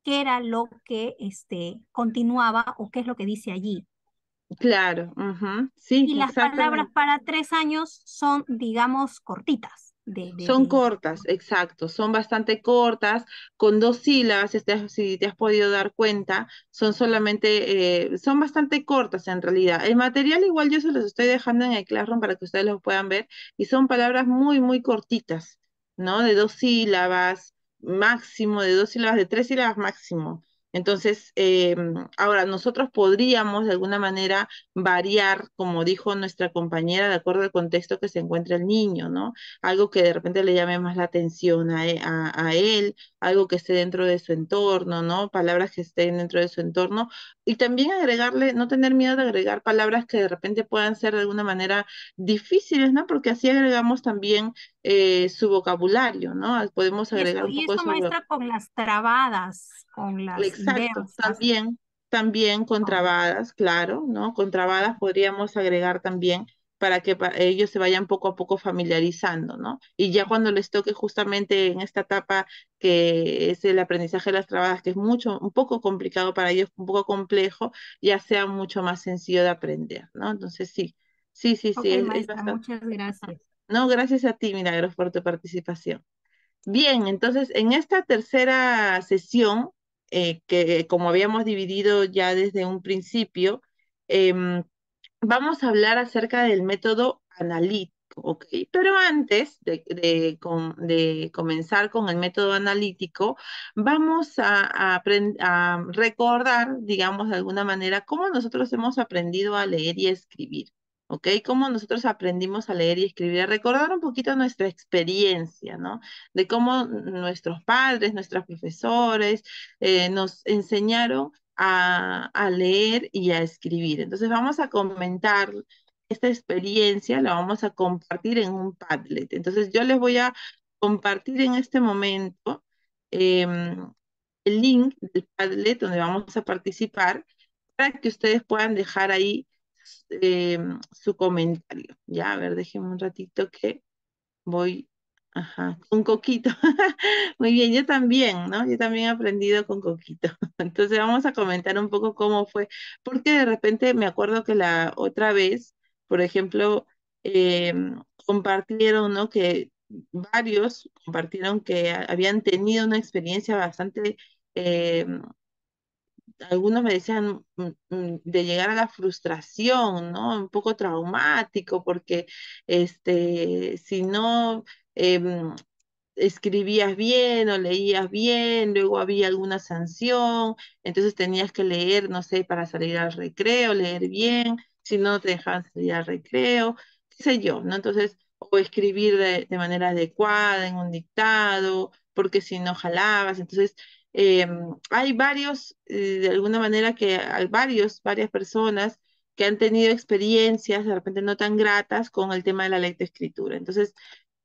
qué era lo que este, continuaba o qué es lo que dice allí. Claro, sí. Y las palabras para tres años son, digamos, cortitas. son cortas, exacto, son bastante cortas, con dos sílabas, si te, has podido dar cuenta, son solamente, eh, son bastante cortas en realidad. El material igual yo se los estoy dejando en el Classroom para que ustedes los puedan ver y son palabras muy, muy cortitas, ¿no? De dos sílabas máximo, de dos sílabas, de tres sílabas máximo. Entonces, eh, ahora nosotros podríamos de alguna manera variar, como dijo nuestra compañera, de acuerdo al contexto que se encuentra el niño, ¿no? Algo que de repente le llame más la atención e, a, a él, algo que esté dentro de su entorno, ¿no? Palabras que estén dentro de su entorno. Y también agregarle, no tener miedo de agregar palabras que de repente puedan ser de alguna manera difíciles, ¿no? Porque así agregamos también eh, su vocabulario, ¿no? Ah, podemos agregar un poco y eso, con las trabadas, con las Exacto, también, también con trabadas, claro, ¿no? Con trabadas podríamos agregar también para que ellos se vayan poco a poco familiarizando, ¿no? Y ya cuando les toque justamente en esta etapa que es el aprendizaje de las trabadas, que es mucho, un poco complicado para ellos, un poco complejo, ya sea mucho más sencillo de aprender, ¿no? Entonces sí, sí, sí, sí. Muchas gracias. No, gracias a ti, Milagros, por tu participación. Bien, entonces en esta tercera sesión, eh, que como habíamos dividido ya desde un principio, em, vamos a hablar acerca del método analítico, ¿ok? Pero antes de, comenzar con el método analítico, vamos a, a recordar, digamos de alguna manera, cómo nosotros hemos aprendido a leer y escribir. ¿ok? Cómo nosotros aprendimos a leer y escribir, recordar un poquito nuestra experiencia, ¿no? De cómo nuestros padres, nuestros profesores eh, nos enseñaron a, leer y a escribir. Entonces vamos a comentar esta experiencia la vamos a compartir en un Padlet. Entonces yo les voy a compartir en este momento em, el link del Padlet donde vamos a participar para que ustedes puedan dejar ahí eh, su comentario. Ya, a ver, déjenme un ratito que voy. Ajá, con Coquito. Muy bien, yo también, ¿no? Yo también he aprendido con Coquito. Entonces vamos a comentar un poco cómo fue, porque de repente me acuerdo que la otra vez, por ejemplo, eh, compartieron, ¿no? Que varios compartieron que habían tenido una experiencia bastante eh, algunos me decían mm, mm, de llegar a la frustración, ¿no? Un poco traumático, porque este, si no em, escribías bien o leías bien, luego había alguna sanción, entonces tenías que leer, no sé, para salir al recreo, leer bien, si no, te dejaban salir al recreo, qué sé yo, ¿no? Entonces, o escribir de, de manera adecuada en un dictado, porque si no jalabas, entonces Em, hay varios, eh, de alguna manera que hay varios, varias personas que han tenido experiencias de repente no tan gratas con el tema de la ley escritura. Entonces,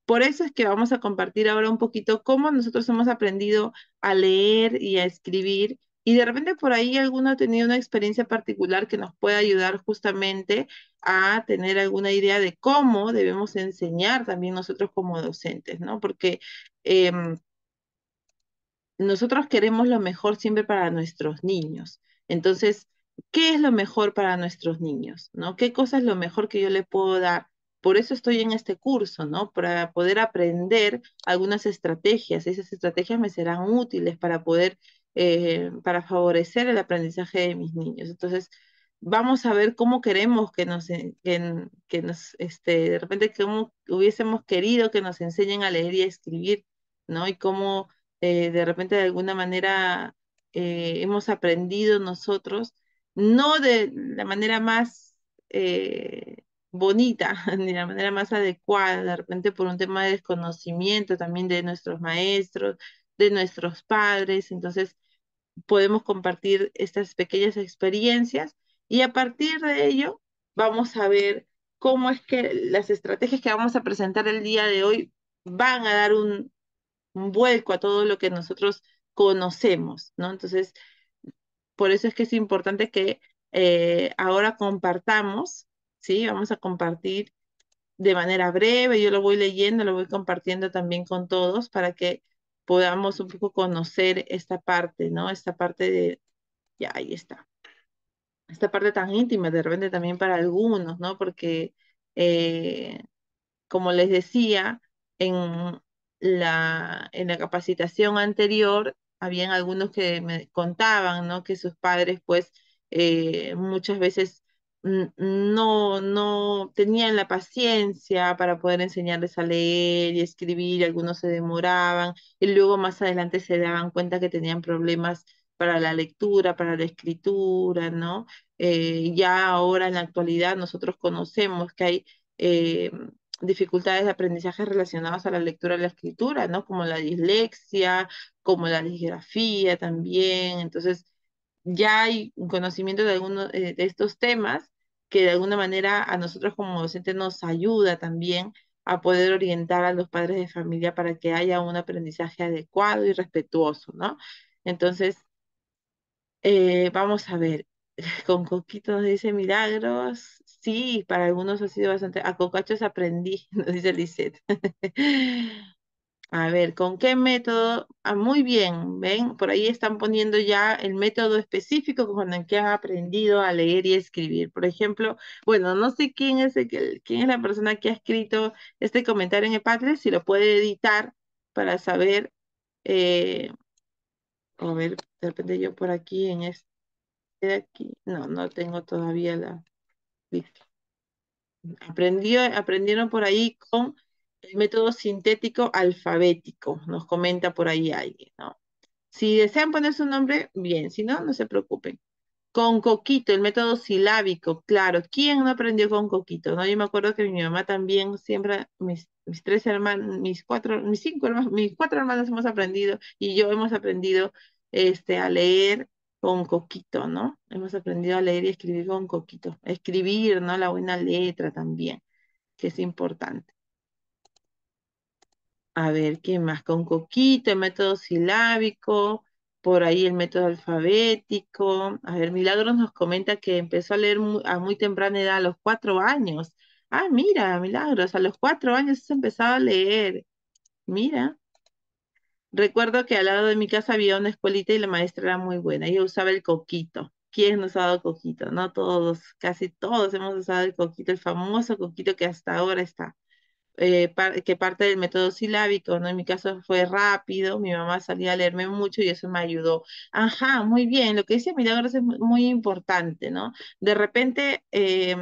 por eso es que vamos a compartir ahora un poquito cómo nosotros hemos aprendido a leer y a escribir. Y de repente por ahí alguno ha tenido una experiencia particular que nos puede ayudar justamente a tener alguna idea de cómo debemos enseñar también nosotros como docentes, ¿no? Porque em, nosotros queremos lo mejor siempre para nuestros niños. Entonces, ¿qué es lo mejor para nuestros niños? ¿No? ¿Qué cosa es lo mejor que yo le puedo dar? Por eso estoy en este curso, ¿no? Para poder aprender algunas estrategias. Esas estrategias me serán útiles para poder, eh, para favorecer el aprendizaje de mis niños. Entonces, vamos a ver cómo queremos que nos, que, nos este, de repente, cómo hubiésemos querido que nos enseñen a leer y a escribir, ¿no? Y cómo eh, de repente de alguna manera eh, hemos aprendido nosotros, no de la manera más eh, bonita, ni la manera más adecuada, de repente por un tema de desconocimiento también de nuestros maestros, de nuestros padres, entonces podemos compartir estas pequeñas experiencias y a partir de ello vamos a ver cómo es que las estrategias que vamos a presentar el día de hoy van a dar un, un vuelco a todo lo que nosotros conocemos, ¿no? Entonces, por eso es que es importante que eh, ahora compartamos, ¿sí? Vamos a compartir de manera breve, yo lo voy leyendo, lo voy compartiendo también con todos para que podamos un poco conocer esta parte, ¿no? Esta parte de, ya ahí está. Esta parte tan íntima de repente también para algunos, ¿no? Porque, eh, como les decía, en, la, en la capacitación anterior, habían algunos que me contaban, ¿no? Que sus padres, pues, eh, muchas veces no, no tenían la paciencia para poder enseñarles a leer y escribir, algunos se demoraban y luego más adelante se daban cuenta que tenían problemas para la lectura, para la escritura, ¿no? Eh, ya ahora en la actualidad nosotros conocemos que hay eh, dificultades de aprendizaje relacionadas a la lectura y la escritura, ¿no? Como la dislexia, como la disgrafía también. Entonces, ya hay un conocimiento de algunos eh, de estos temas que de alguna manera a nosotros como docentes nos ayuda también a poder orientar a los padres de familia para que haya un aprendizaje adecuado y respetuoso, ¿no? Entonces, eh, vamos a ver, con Coquito nos dice milagros. Sí, para algunos ha sido bastante. A cocachos aprendí, nos dice Lisette. A ver, ¿con qué método? Ah, muy bien, ven, por ahí están poniendo ya el método específico con el que han aprendido a leer y escribir. Por ejemplo, bueno, no sé quién es, el, quién es la persona que ha escrito este comentario en padre, si lo puede editar para saber. Eh, a ver, de repente yo por aquí en este de aquí. No, no tengo todavía la Aprendió, aprendieron por ahí con el método sintético alfabético, nos comenta por ahí alguien, ¿no? Si desean poner su nombre, bien, si no, no se preocupen. Con Coquito, el método silábico, claro. ¿Quién no aprendió con Coquito? No, yo me acuerdo que mi mamá también siempre, mis, tres hermanos, mis cuatro, mis cinco hermanos, mis cuatro hermanos hemos aprendido y yo hemos aprendido este, a leer con coquito, ¿no? Hemos aprendido a leer y escribir con coquito. Escribir, ¿no? La buena letra también, que es importante. A ver, ¿qué más? Con coquito, el método silábico, por ahí el método alfabético. A ver, Milagros nos comenta que empezó a leer a muy temprana edad, a los cuatro años. Ah, mira, Milagros, a los cuatro años se empezaba a leer. Mira, Recuerdo que al lado de mi casa había una escuelita y la maestra era muy buena. Yo usaba el coquito. ¿Quién ha usado coquito? No todos, casi todos hemos usado el coquito, el famoso coquito que hasta ahora está. Eh, que parte del método silábico, ¿no? En mi caso fue rápido, mi mamá salía a leerme mucho y eso me ayudó. Ajá, muy bien, lo que dice Milagros es muy importante, ¿no? De repente, eh,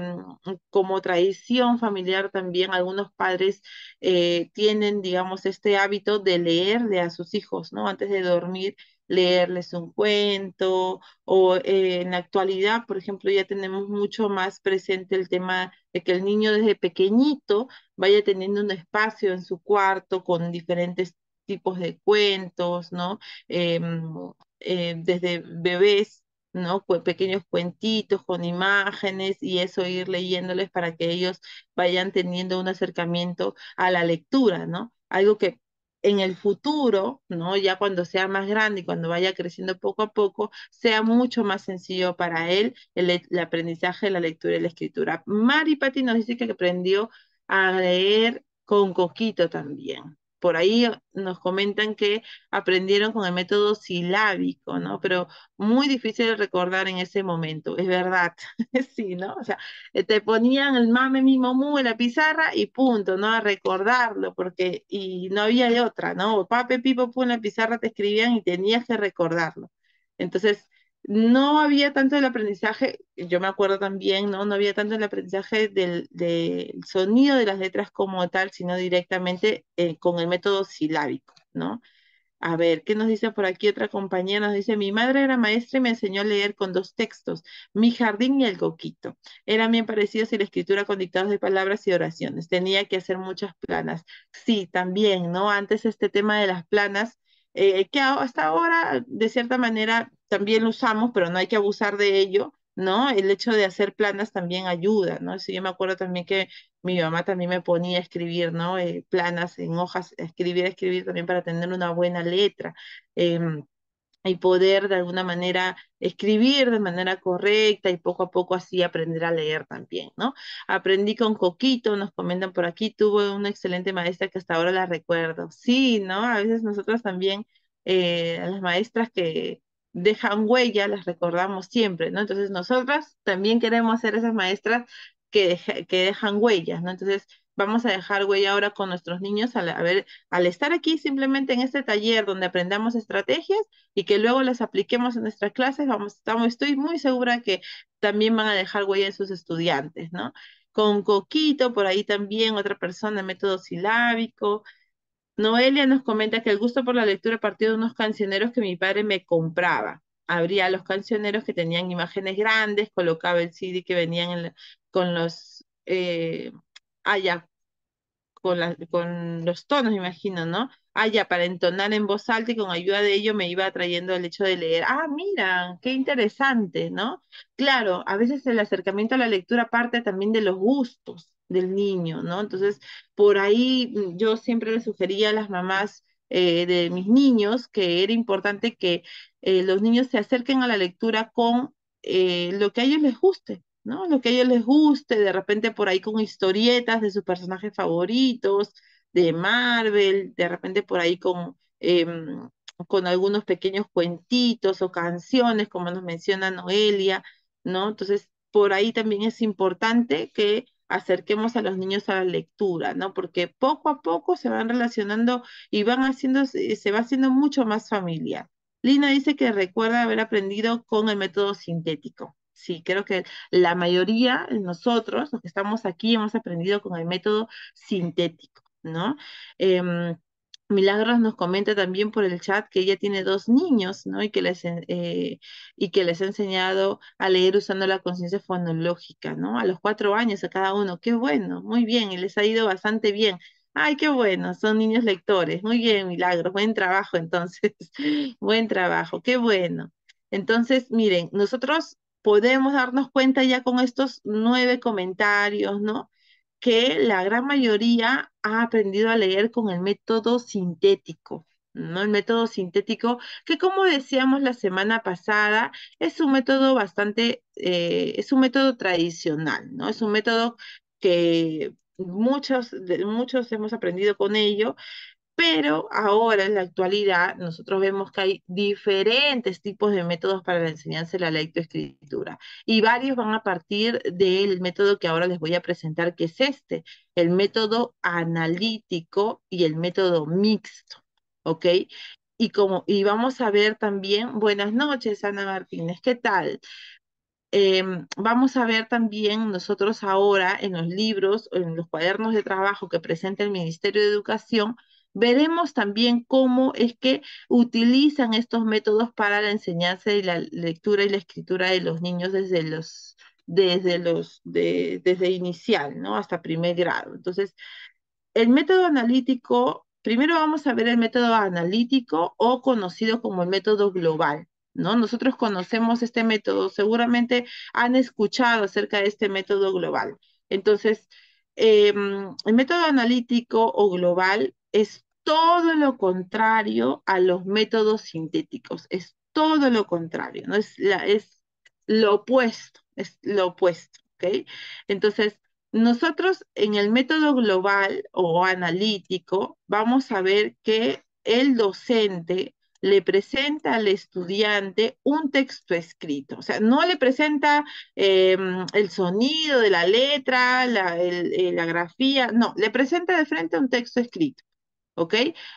como tradición familiar también, algunos padres eh, tienen, digamos, este hábito de leerle a sus hijos, ¿no? Antes de dormir leerles un cuento o eh, en la actualidad, por ejemplo, ya tenemos mucho más presente el tema de que el niño desde pequeñito vaya teniendo un espacio en su cuarto con diferentes tipos de cuentos, ¿no? Em, eh, desde bebés, ¿no? pequeños cuentitos con imágenes y eso ir leyéndoles para que ellos vayan teniendo un acercamiento a la lectura, ¿no? Algo que en el futuro, ¿no? Ya cuando sea más grande y cuando vaya creciendo poco a poco, sea mucho más sencillo para él el, e-, el aprendizaje de la lectura y la escritura. Mari Pati nos dice que aprendió a leer con Coquito también por ahí nos comentan que aprendieron con el método silábico, ¿no? Pero muy difícil de recordar en ese momento, es verdad, sí, ¿no? O sea, eh, te ponían el mame mi mu en la pizarra y punto, ¿no? A recordarlo, porque, y no había otra, ¿no? pape, pipo, pu en la pizarra te escribían y tenías que recordarlo. Entonces, no había tanto el aprendizaje, yo me acuerdo también, ¿no? No había tanto el aprendizaje del, sonido de las letras como tal, sino directamente eh, con el método silábico, ¿no? A ver, ¿qué nos dice por aquí otra compañera Nos dice, mi madre era maestra y me enseñó a leer con dos textos, Mi jardín y El coquito. Eran bien parecidos y la escritura con dictados de palabras y oraciones. Tenía que hacer muchas planas. Sí, también, ¿no? Antes este tema de las planas eh, que hasta ahora de cierta manera también lo usamos, pero no hay que abusar de ello, ¿no? El hecho de hacer planas también ayuda, ¿no? Si yo me acuerdo también que mi mamá también me ponía a escribir, ¿no? Eh, planas en hojas, escribir, escribir también para tener una buena letra. Em, y poder de alguna manera escribir de manera correcta y poco a poco así aprender a leer también, ¿no? Aprendí con Coquito, nos comentan por aquí, tuvo una excelente maestra que hasta ahora la recuerdo. Sí, ¿no? A veces nosotras también, eh, las maestras que dejan huella, las recordamos siempre, ¿no? Entonces nosotras también queremos ser esas maestras que, que dejan huellas, ¿no? Entonces vamos a dejar huella ahora con nuestros niños al, a ver, al estar aquí simplemente en este taller donde aprendamos estrategias y que luego las apliquemos en nuestras clases, vamos, estamos, estoy muy segura que también van a dejar huella en sus estudiantes, ¿no? Con Coquito, por ahí también otra persona, método silábico. Noelia nos comenta que el gusto por la lectura partió de unos cancioneros que mi padre me compraba. Abría los cancioneros que tenían imágenes grandes, colocaba el CD que venían con los eh, allá, ah, con, los tonos, imagino, ¿no? Allá, ah, para entonar en voz alta y con ayuda de ello me iba atrayendo el hecho de leer. Ah, mira, qué interesante, ¿no? Claro, a veces el acercamiento a la lectura parte también de los gustos del niño, ¿no? Entonces, por ahí mm, yo siempre le sugería a las mamás eh, de mis niños que era importante que eh, los niños se acerquen a la lectura con eh, lo que a ellos les guste, lo que a ellos les guste, de repente por ahí con historietas de sus personajes favoritos, de Marvel, de repente por ahí con, em, con algunos pequeños cuentitos o canciones, como nos menciona Noelia, ¿no? Entonces, por ahí también es importante que acerquemos a los niños a la lectura, ¿no? Porque poco a poco se van relacionando y van haciendo, se va haciendo mucho más familiar. Lina dice que recuerda haber aprendido con el método sintético. Sí, creo que la mayoría de nosotros, los que estamos aquí, hemos aprendido con el método sintético, ¿no? Em, Milagros nos comenta también por el chat que ella tiene dos niños, ¿no? Y que les, eh, y que les ha enseñado a leer usando la conciencia fonológica, ¿no? A los cuatro años a cada uno. Qué bueno, muy bien, y les ha ido bastante bien. Ay, qué bueno, son niños lectores. Muy bien, Milagros, buen trabajo entonces. buen trabajo, qué bueno. Entonces, miren, nosotros podemos darnos cuenta ya con estos nueve comentarios, ¿no? Que la gran mayoría ha aprendido a leer con el método sintético. ¿no? El método sintético, que como decíamos la semana pasada, es un método bastante, eh, es un método tradicional, ¿no? Es un método que muchos, muchos hemos aprendido con ello, pero ahora, en la actualidad, nosotros vemos que hay diferentes tipos de métodos para la enseñanza de la lectoescritura y varios van a partir del método que ahora les voy a presentar, que es este, el método analítico y el método mixto, ¿ok? Y, como, y vamos a ver también, buenas noches, Ana Martínez, ¿qué tal? Em, vamos a ver también nosotros ahora en los libros, en los cuadernos de trabajo que presenta el Ministerio de Educación, Veremos también cómo es que utilizan estos métodos para la enseñanza y la lectura y la escritura de los niños desde los desde los desde inicial, ¿no? Hasta primer grado. Entonces, el método analítico, primero vamos a ver el método analítico o conocido como el método global, ¿no? Nosotros conocemos este método, seguramente han escuchado acerca de este método global. Entonces, em, el método analítico o global es todo lo contrario a los métodos sintéticos, es todo lo contrario, ¿no? Es, es lo opuesto, es lo opuesto, ¿ok? Entonces, nosotros en el método global o analítico vamos a ver que el docente le presenta al estudiante un texto escrito. O sea, no le presenta em, el sonido de la letra, la, eh, la grafía, no, le presenta de frente un texto escrito. ¿ok?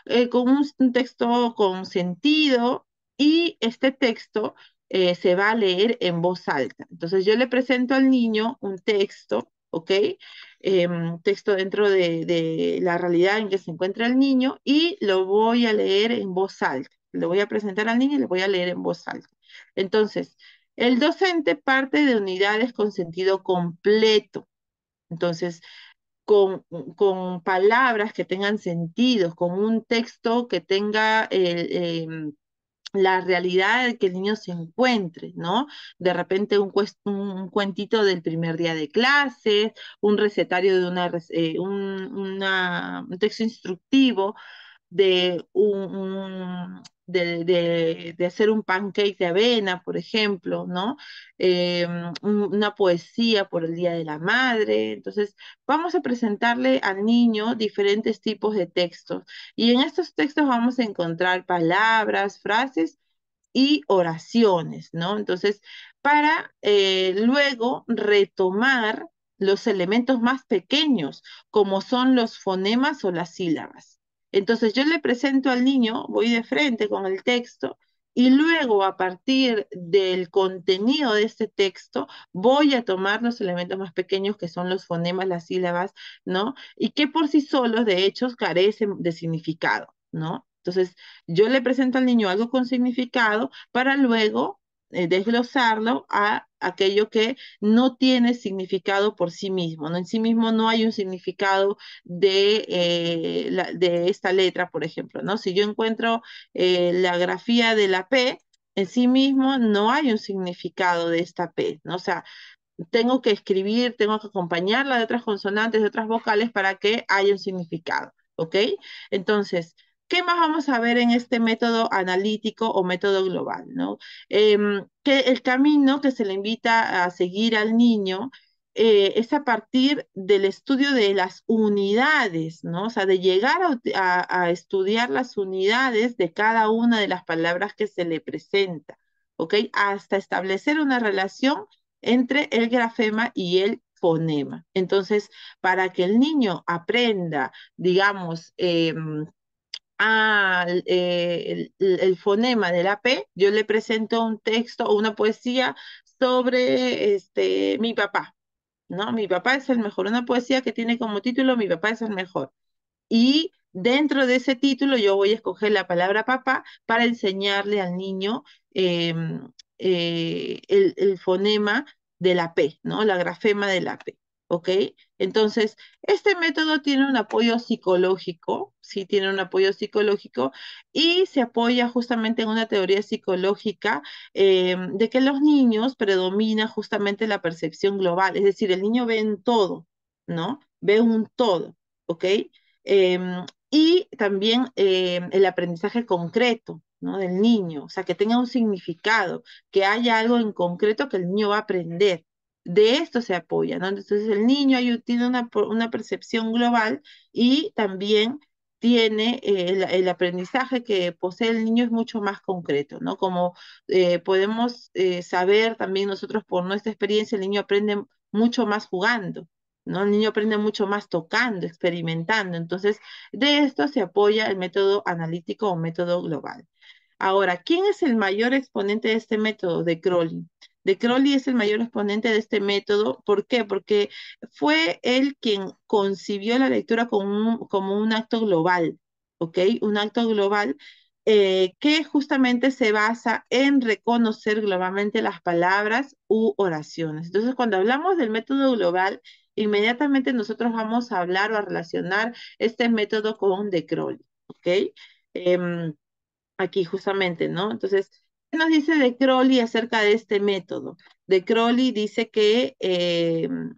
Eh, con un, texto con sentido y este texto eh, se va a leer en voz alta. Entonces yo le presento al niño un texto, ¿ok? un em, texto dentro de la realidad en que se encuentra el niño y lo voy a leer en voz alta. Le voy a presentar al niño y le voy a leer en voz alta. Entonces, el docente parte de unidades con sentido completo. Entonces, con, con, palabras que tengan sentido, con un texto que tenga em, la realidad de que el niño se encuentre, ¿no? De repente un, un cuentito del primer día de clases, un recetario de una, eh, un texto instructivo de, un, de, hacer un pancake de avena, por ejemplo, ¿no? Eh, una poesía por el Día de la Madre. Entonces, vamos a presentarle al niño diferentes tipos de textos. Y en estos textos vamos a encontrar palabras, frases y oraciones, ¿no? Entonces, para eh, luego retomar los elementos más pequeños, como son los fonemas o las sílabas. Entonces yo le presento al niño, voy de frente con el texto y luego a partir del contenido de este texto voy a tomar los elementos más pequeños que son los fonemas, las sílabas, ¿no? Y que por sí solos de hecho carecen de significado, ¿no? Entonces yo le presento al niño algo con significado para luego eh, desglosarlo a aquello que no tiene significado por sí mismo. ¿no? En sí mismo no hay un significado de, eh, de esta letra, por ejemplo. ¿no? Si yo encuentro eh, la grafía de la P, en sí mismo no hay un significado de esta P. ¿no? O sea, tengo que escribir, tengo que acompañarla de otras consonantes, de otras vocales para que haya un significado. ¿Ok? Entonces, ¿Qué más vamos a ver en este método analítico o método global? ¿no? Em, que el camino que se le invita a seguir al niño eh, es a partir del estudio de las unidades, ¿no? O sea, de llegar a, estudiar las unidades de cada una de las palabras que se le presenta, Hasta establecer una relación entre el grafema y el fonema. Entonces, para que el niño aprenda, digamos, em, al eh, el, fonema de la P, yo le presento un texto o una poesía sobre este, mi papá, ¿no? Mi papá es el mejor, una poesía que tiene como título Mi papá es el mejor. Y dentro de ese título yo voy a escoger la palabra papá para enseñarle al niño em, eh, el, el fonema de la P, ¿no? La grafema de la P. ¿ok? Entonces, este método tiene un apoyo psicológico, sí tiene un apoyo psicológico y se apoya justamente en una teoría psicológica eh, de que los niños predomina justamente la percepción global, es decir, el niño ve en todo, ¿no? Ve un todo, ¿ok? Em, y también eh, el aprendizaje concreto, ¿no? Del niño, o sea, que tenga un significado, que haya algo en concreto que el niño va a aprender de esto se apoya, ¿no? Entonces el niño tiene una, una percepción global y también tiene eh, el, aprendizaje que posee el niño es mucho más concreto, ¿no? Como eh, podemos eh, saber también nosotros por nuestra experiencia, el niño aprende mucho más jugando, ¿no? El niño aprende mucho más tocando, experimentando. Entonces, de esto se apoya el método analítico o método global. Ahora, ¿quién es el mayor exponente de este método de Crowley? de Crowley es el mayor exponente de este método. ¿Por qué? Porque fue él quien concibió la lectura como un, acto global, ¿ok? Un acto global eh, que justamente se basa en reconocer globalmente las palabras u oraciones. Entonces, cuando hablamos del método global, inmediatamente nosotros vamos a hablar o a relacionar este método con de Crowley, ¿ok? Em, aquí justamente, ¿no? Entonces, nos dice de Crowley acerca de este método? De Crowley dice que em,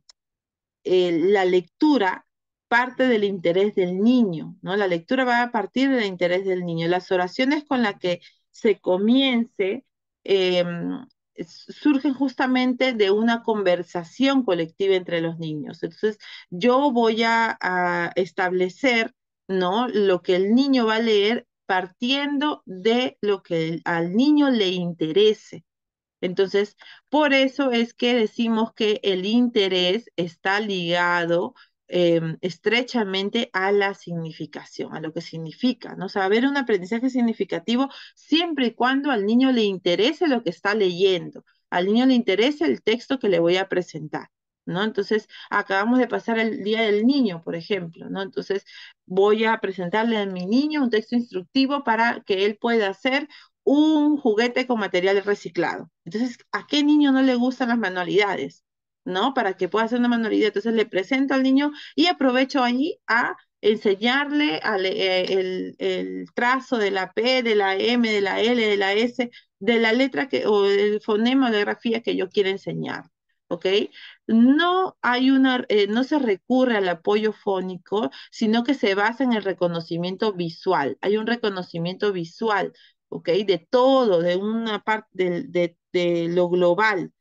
la lectura parte del interés del niño, ¿no? La lectura va a partir del interés del niño. Las oraciones con las que se comience em, surgen justamente de una conversación colectiva entre los niños. Entonces, yo voy a, a establecer, ¿no? Lo que el niño va a leer partiendo de lo que al niño le interese. Entonces, por eso es que decimos que el interés está ligado em, estrechamente a la significación, a lo que significa, ¿no? O Saber un aprendizaje significativo siempre y cuando al niño le interese lo que está leyendo, al niño le interese el texto que le voy a presentar. ¿no? Entonces, acabamos de pasar el Día del Niño, por ejemplo, ¿no? Entonces, voy a presentarle a mi niño un texto instructivo para que él pueda hacer un juguete con material reciclado. Entonces, ¿a qué niño no le gustan las manualidades? ¿No? Para que pueda hacer una manualidad. Entonces, le presento al niño y aprovecho ahí a enseñarle eh, el, trazo de la P, de la M, de la L, de la S, de la letra que, o el fonema o la grafía que yo quiero enseñar. ¿ok? No hay una, eh, no se recurre al apoyo fónico, sino que se basa en el reconocimiento visual. Hay un reconocimiento visual, ¿ok? De todo, de una parte, de lo global,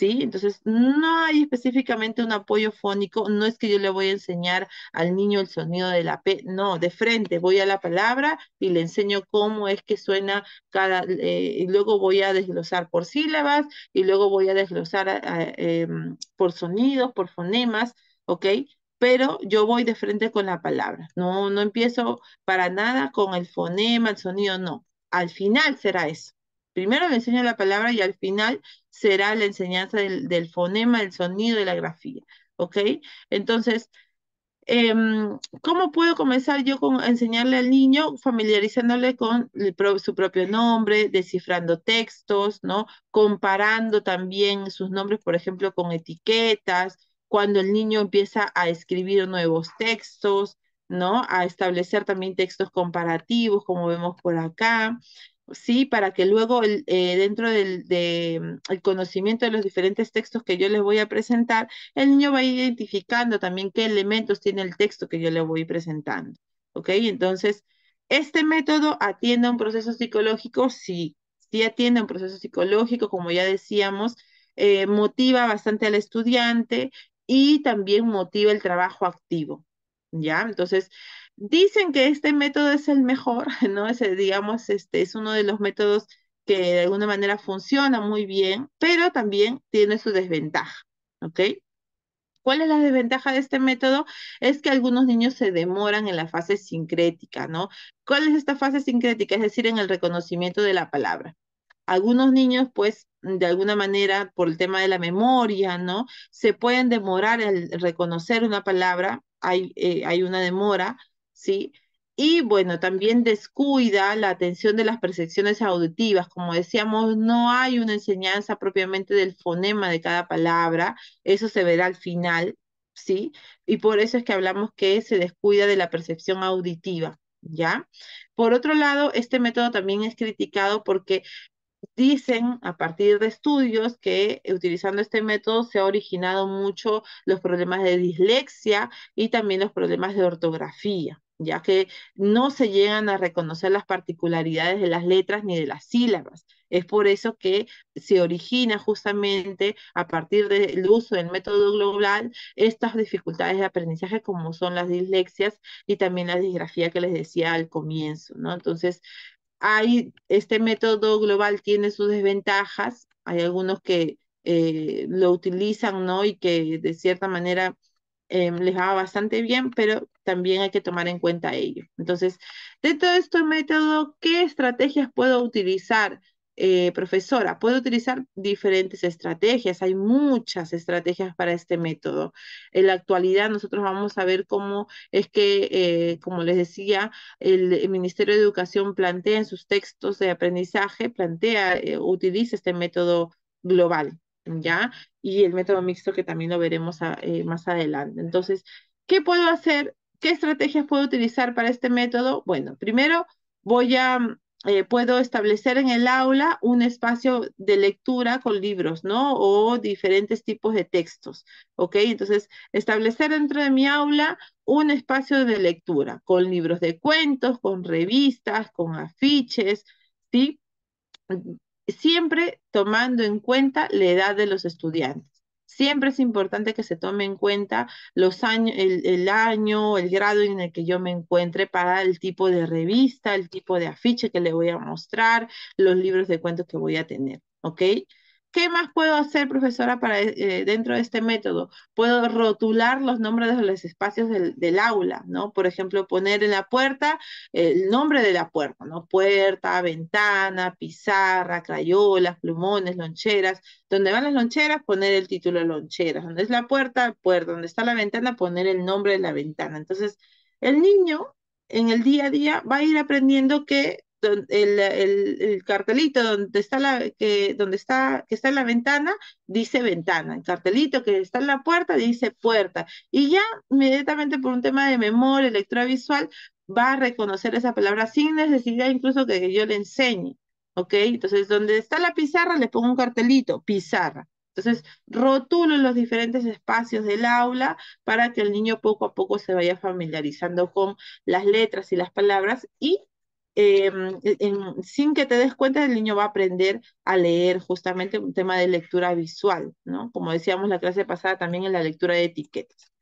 entonces, no hay específicamente un apoyo fónico, no es que yo le voy a enseñar al niño el sonido de la P, no, de frente voy a la palabra y le enseño cómo es que suena cada, eh, y luego voy a desglosar por sílabas y luego voy a desglosar ah, ah, em, por sonidos, por fonemas, ¿ok? pero yo voy de frente con la palabra. No, no empiezo para nada con el fonema, el sonido, no. Al final será eso. Primero le enseño la palabra y al final será la enseñanza del, fonema, el sonido, y la grafía. ¿Ok? Entonces, em, ¿cómo puedo comenzar yo con enseñarle al niño familiarizándole con su propio nombre, descifrando textos, ¿no? Comparando también sus nombres, por ejemplo, con etiquetas, cuando el niño empieza a escribir nuevos textos, ¿no? A establecer también textos comparativos, como vemos por acá. Sí, para que luego eh, dentro del mm, conocimiento de los diferentes textos que yo les voy a presentar, el niño va identificando también qué elementos tiene el texto que yo le voy presentando. ¿Ok? Entonces, ¿este método atiende a un proceso psicológico? Sí, sí atiende a un proceso psicológico, como ya decíamos, eh, motiva bastante al estudiante y también motiva el trabajo activo. ¿Ya? Entonces, Dicen que este método es el mejor, ¿no? Es, digamos, este es uno de los métodos que de alguna manera funciona muy bien, pero también tiene su desventaja, ¿ok? ¿Cuál es la desventaja de este método? Es que algunos niños se demoran en la fase sincrética, ¿no? ¿Cuál es esta fase sincrética? Es decir, en el reconocimiento de la palabra. Algunos niños, pues, de alguna manera, por el tema de la memoria, ¿no? Se pueden demorar en reconocer una palabra, hay, eh, hay una demora, ¿sí? Y bueno, también descuida la atención de las percepciones auditivas. Como decíamos, no hay una enseñanza propiamente del fonema de cada palabra, eso se verá al final, ¿sí? Y por eso es que hablamos que se descuida de la percepción auditiva, ¿ya? Por otro lado, este método también es criticado porque dicen a partir de estudios que utilizando este método se han originado mucho los problemas de dislexia y también los problemas de ortografía ya que no se llegan a reconocer las particularidades de las letras ni de las sílabas. Es por eso que se origina justamente a partir del uso del método global estas dificultades de aprendizaje como son las dislexias y también la disgrafía que les decía al comienzo, ¿no? Entonces, hay, este método global tiene sus desventajas, hay algunos que eh, lo utilizan, ¿no? Y que de cierta manera Em, les va bastante bien, pero también hay que tomar en cuenta ello. Entonces, de todo este método, ¿qué estrategias puedo utilizar? Eh, profesora, puedo utilizar diferentes estrategias, hay muchas estrategias para este método. En la actualidad nosotros vamos a ver cómo es que, eh, como les decía, el, Ministerio de Educación plantea en sus textos de aprendizaje, plantea, eh, utiliza este método global. ¿ya? Y el método mixto que también lo veremos eh, más adelante. Entonces, ¿qué puedo hacer? ¿Qué estrategias puedo utilizar para este método? Bueno, primero voy a, mm, eh, puedo establecer en el aula un espacio de lectura con libros, ¿no? O diferentes tipos de textos, ¿ok? Entonces, establecer dentro de mi aula un espacio de lectura con libros de cuentos, con revistas, con afiches, ¿sí? siempre tomando en cuenta la edad de los estudiantes. Siempre es importante que se tome en cuenta los años, el, el, año, el grado en el que yo me encuentre para el tipo de revista, el tipo de afiche que le voy a mostrar, los libros de cuentos que voy a tener, ¿ok? ¿Qué más puedo hacer, profesora, para, eh, dentro de este método? Puedo rotular los nombres de los espacios del, aula, ¿no? Por ejemplo, poner en la puerta el nombre de la puerta, ¿no? Puerta, ventana, pizarra, crayolas, plumones, loncheras. Donde van las loncheras, poner el título loncheras. Donde es la puerta, puerta. Donde está la ventana, poner el nombre de la ventana. Entonces, el niño en el día a día va a ir aprendiendo que el, cartelito donde está la que donde está que está la ventana dice ventana el cartelito que está en la puerta dice puerta y ya inmediatamente por un tema de memoria electrovisual va a reconocer esa palabra sin necesidad incluso que yo le enseñe ok entonces donde está la pizarra le pongo un cartelito pizarra entonces, rotulo los diferentes espacios del aula para que el niño poco a poco se vaya familiarizando con las letras y las palabras y Em, e, sin que te des cuenta, el niño va a aprender a leer justamente un tema de lectura visual, ¿no? Como decíamos la clase pasada también en la lectura de etiquetas.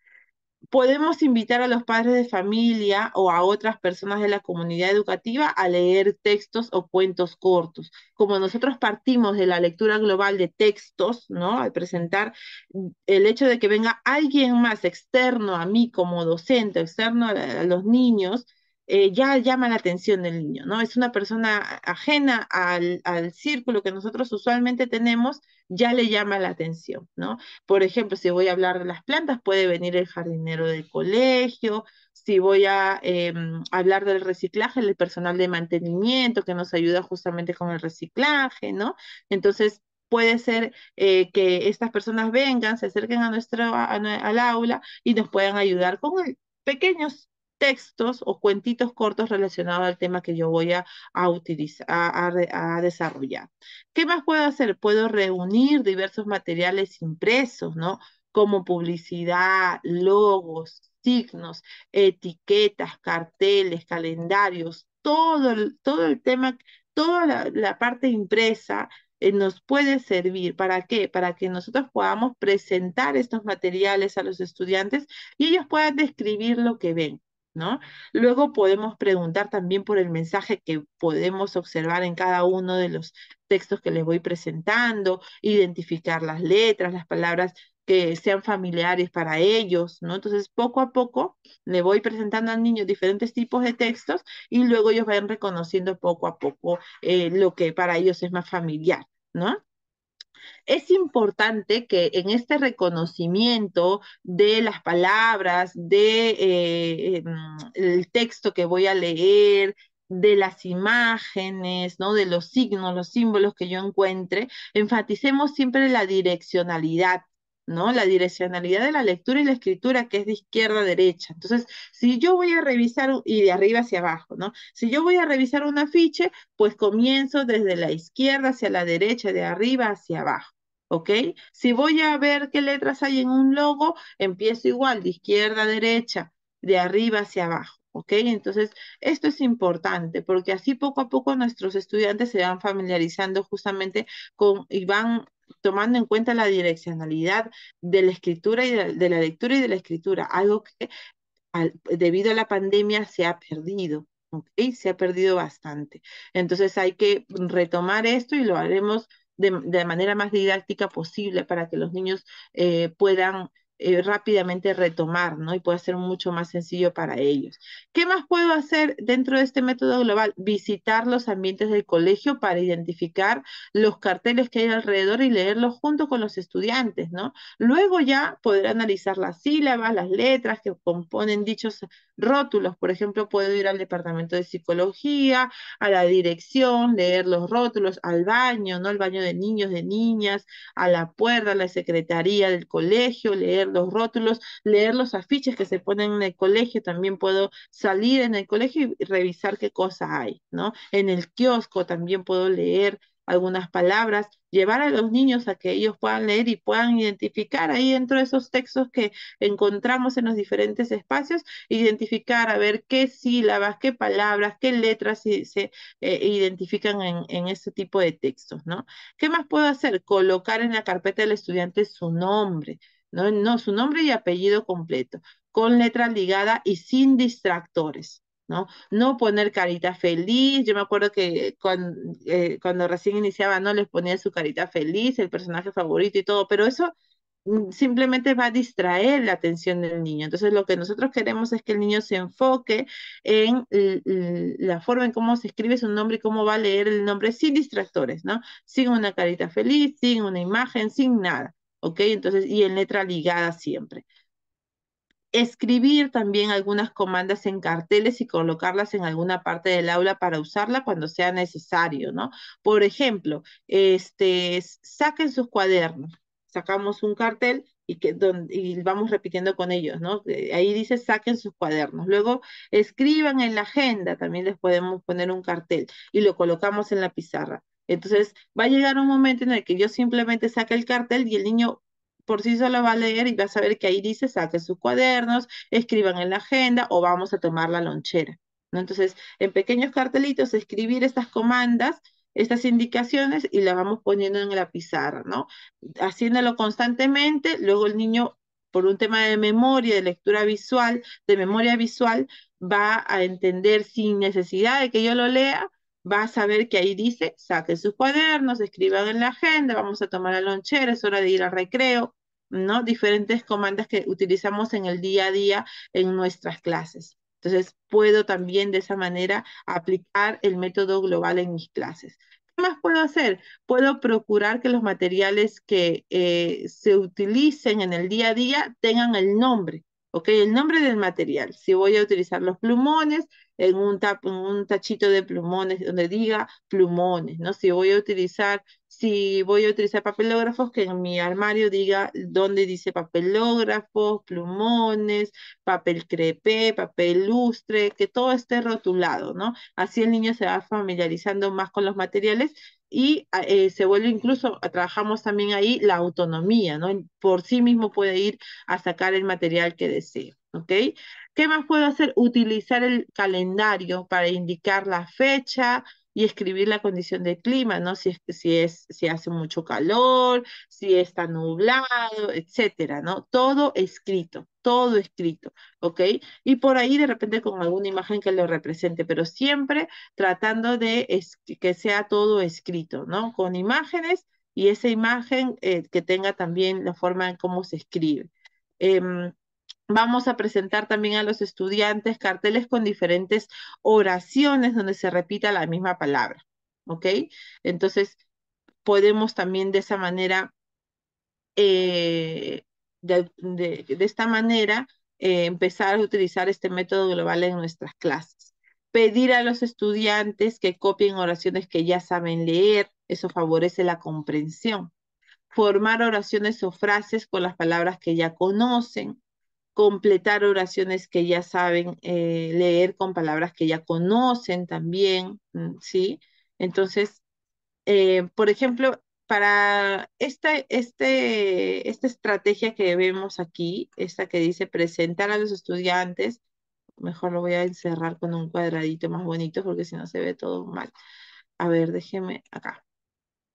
Podemos invitar a los padres de familia o a otras personas de la comunidad educativa a leer textos o cuentos cortos. Como nosotros partimos de la lectura global de textos, ¿no? Al presentar mm, el hecho de que venga alguien más externo a mí como docente, externo a los niños, eh, ya llama la atención del niño, ¿no? Es una persona ajena al, círculo que nosotros usualmente tenemos, ya le llama la atención, ¿no? Por ejemplo, si voy a hablar de las plantas, puede venir el jardinero del colegio, si voy a em, hablar del reciclaje, el personal de mantenimiento que nos ayuda justamente con el reciclaje, ¿no? Entonces, puede ser eh, que estas personas vengan, se acerquen a nuestro, al aula y nos puedan ayudar con el, pequeños textos o cuentitos cortos relacionados al tema que yo voy a, utilizar, a, desarrollar. ¿Qué más puedo hacer? Puedo reunir diversos materiales impresos, ¿no? Como publicidad, logos, signos, etiquetas, carteles, calendarios, todo el, todo el tema, toda la parte impresa eh, nos puede servir. ¿Para qué? Para que nosotros podamos presentar estos materiales a los estudiantes y ellos puedan describir lo que ven. ¿no? Luego podemos preguntar también por el mensaje que podemos observar en cada uno de los textos que les voy presentando, identificar las letras, las palabras que sean familiares para ellos, ¿no? Entonces, poco a poco le voy presentando al niño diferentes tipos de textos y luego ellos van reconociendo poco a poco eh, lo que para ellos es más familiar, ¿no? Es importante que en este reconocimiento de las palabras, de eh, em, texto que voy a leer, de las imágenes, ¿no? De los signos, los símbolos que yo encuentre, enfaticemos siempre la direccionalidad, ¿no? La direccionalidad de la lectura y la escritura que es de izquierda a derecha. Entonces, si yo voy a revisar, y de arriba hacia abajo, ¿no? Si yo voy a revisar un afiche, pues comienzo desde la izquierda hacia la derecha, de arriba hacia abajo. ¿Ok? Si voy a ver qué letras hay en un logo, empiezo igual, de izquierda a derecha, de arriba hacia abajo. ¿Ok? Entonces, esto es importante porque así poco a poco nuestros estudiantes se van familiarizando justamente con y van tomando en cuenta la direccionalidad de la escritura y de, la lectura y de la escritura, algo que debido a la pandemia se ha perdido. se ha perdido bastante. Entonces hay que retomar esto y lo haremos de, manera más didáctica posible para que los niños eh, puedan eh, rápidamente retomar, ¿no? Y puede ser mucho más sencillo para ellos. ¿Qué más puedo hacer dentro de este método global? Visitar los ambientes del colegio para identificar los carteles que hay alrededor y leerlos junto con los estudiantes, ¿no? Luego ya poder analizar las sílabas, las letras que componen dichos rótulos. Por ejemplo, puedo ir al departamento de psicología, a la dirección, leer los rótulos, al baño, ¿no? El baño de niños, de niñas, a la puerta, a la secretaría del colegio, leer los rótulos, leer los afiches que se ponen en el colegio, también puedo salir en el colegio y revisar qué cosas hay, ¿no? En el kiosco también puedo leer algunas palabras, llevar a los niños a que ellos puedan leer y puedan identificar ahí dentro de esos textos que encontramos en los diferentes espacios, identificar a ver qué sílabas, qué palabras, qué letras se, eh, identifican en, ese tipo de textos, ¿no? ¿Qué más puedo hacer? Colocar en la carpeta del estudiante su nombre, no, su nombre y apellido completo, con letra ligada y sin distractores. ¿no? No poner carita feliz. Yo me acuerdo que cuando, eh, cuando recién iniciaba, no les ponía su carita feliz, el personaje favorito y todo, pero eso mm, simplemente va a distraer la atención del niño. Entonces, lo que nosotros queremos es que el niño se enfoque en la forma en cómo se escribe su nombre y cómo va a leer el nombre sin distractores, ¿no? Sin una carita feliz, sin una imagen, sin nada. ¿ok? Entonces, y en letra ligada siempre. Escribir también algunas comandas en carteles y colocarlas en alguna parte del aula para usarla cuando sea necesario, ¿no? Por ejemplo, este, saquen sus cuadernos. Sacamos un cartel y, que, y vamos repitiendo con ellos, ¿no? Eh, ahí dice saquen sus cuadernos. Luego escriban en la agenda, también les podemos poner un cartel y lo colocamos en la pizarra. Entonces va a llegar un momento en el que yo simplemente saque el cartel y el niño por sí solo va a leer y va a saber que ahí dice saque sus cuadernos, escriban en la agenda o vamos a tomar la lonchera. Entonces, en pequeños cartelitos, escribir estas comandas, estas indicaciones y las vamos poniendo en la pizarra, ¿no? Haciéndolo constantemente, luego el niño, por un tema de memoria, de lectura visual, de memoria visual, va a entender sin necesidad de que yo lo lea, vas a ver que ahí dice, saque sus cuadernos, escriban en la agenda, vamos a tomar la lonchera, es hora de ir al recreo, ¿no? Diferentes comandas que utilizamos en el día a día en nuestras clases. Entonces, puedo también de esa manera aplicar el método global en mis clases. ¿Qué más puedo hacer? Puedo procurar que los materiales que eh, se utilicen en el día a día tengan el nombre, ¿ok? El nombre del material. Si voy a utilizar los plumones, en un, tachito de plumones donde diga plumones, ¿no? Si voy a utilizar, si voy a utilizar papelógrafos, que en mi armario diga donde dice papelógrafos, plumones, papel crepé, papel lustre, que todo esté rotulado, ¿no? Así el niño se va familiarizando más con los materiales y ah, eh, se vuelve incluso, ah, trabajamos también ahí la autonomía, ¿no? Por sí mismo puede ir a sacar el material que desee. ¿Ok? ¿Qué más puedo hacer? Utilizar el calendario para indicar la fecha y escribir la condición de clima, ¿no? Si, si, es, si hace mucho calor, si está nublado, etcétera, ¿no? Todo escrito, todo escrito, ¿ok? Y por ahí de repente con alguna imagen que lo represente, pero siempre tratando de que sea todo escrito, ¿no? Con imágenes y esa imagen eh, que tenga también la forma en cómo se escribe. Em, Vamos a presentar también a los estudiantes carteles con diferentes oraciones donde se repita la misma palabra, ¿ok? Entonces, podemos también de esa manera, eh, de, esta manera, eh, empezar a utilizar este método global en nuestras clases. Pedir a los estudiantes que copien oraciones que ya saben leer, eso favorece la comprensión. Formar oraciones o frases con las palabras que ya conocen completar oraciones que ya saben, eh, leer con palabras que ya conocen también, mm, ¿sí? Entonces, eh, por ejemplo, para esta, este, esta estrategia que vemos aquí, esta que dice presentar a los estudiantes, mejor lo voy a encerrar con un cuadradito más bonito porque si no se ve todo mal. A ver, déjeme acá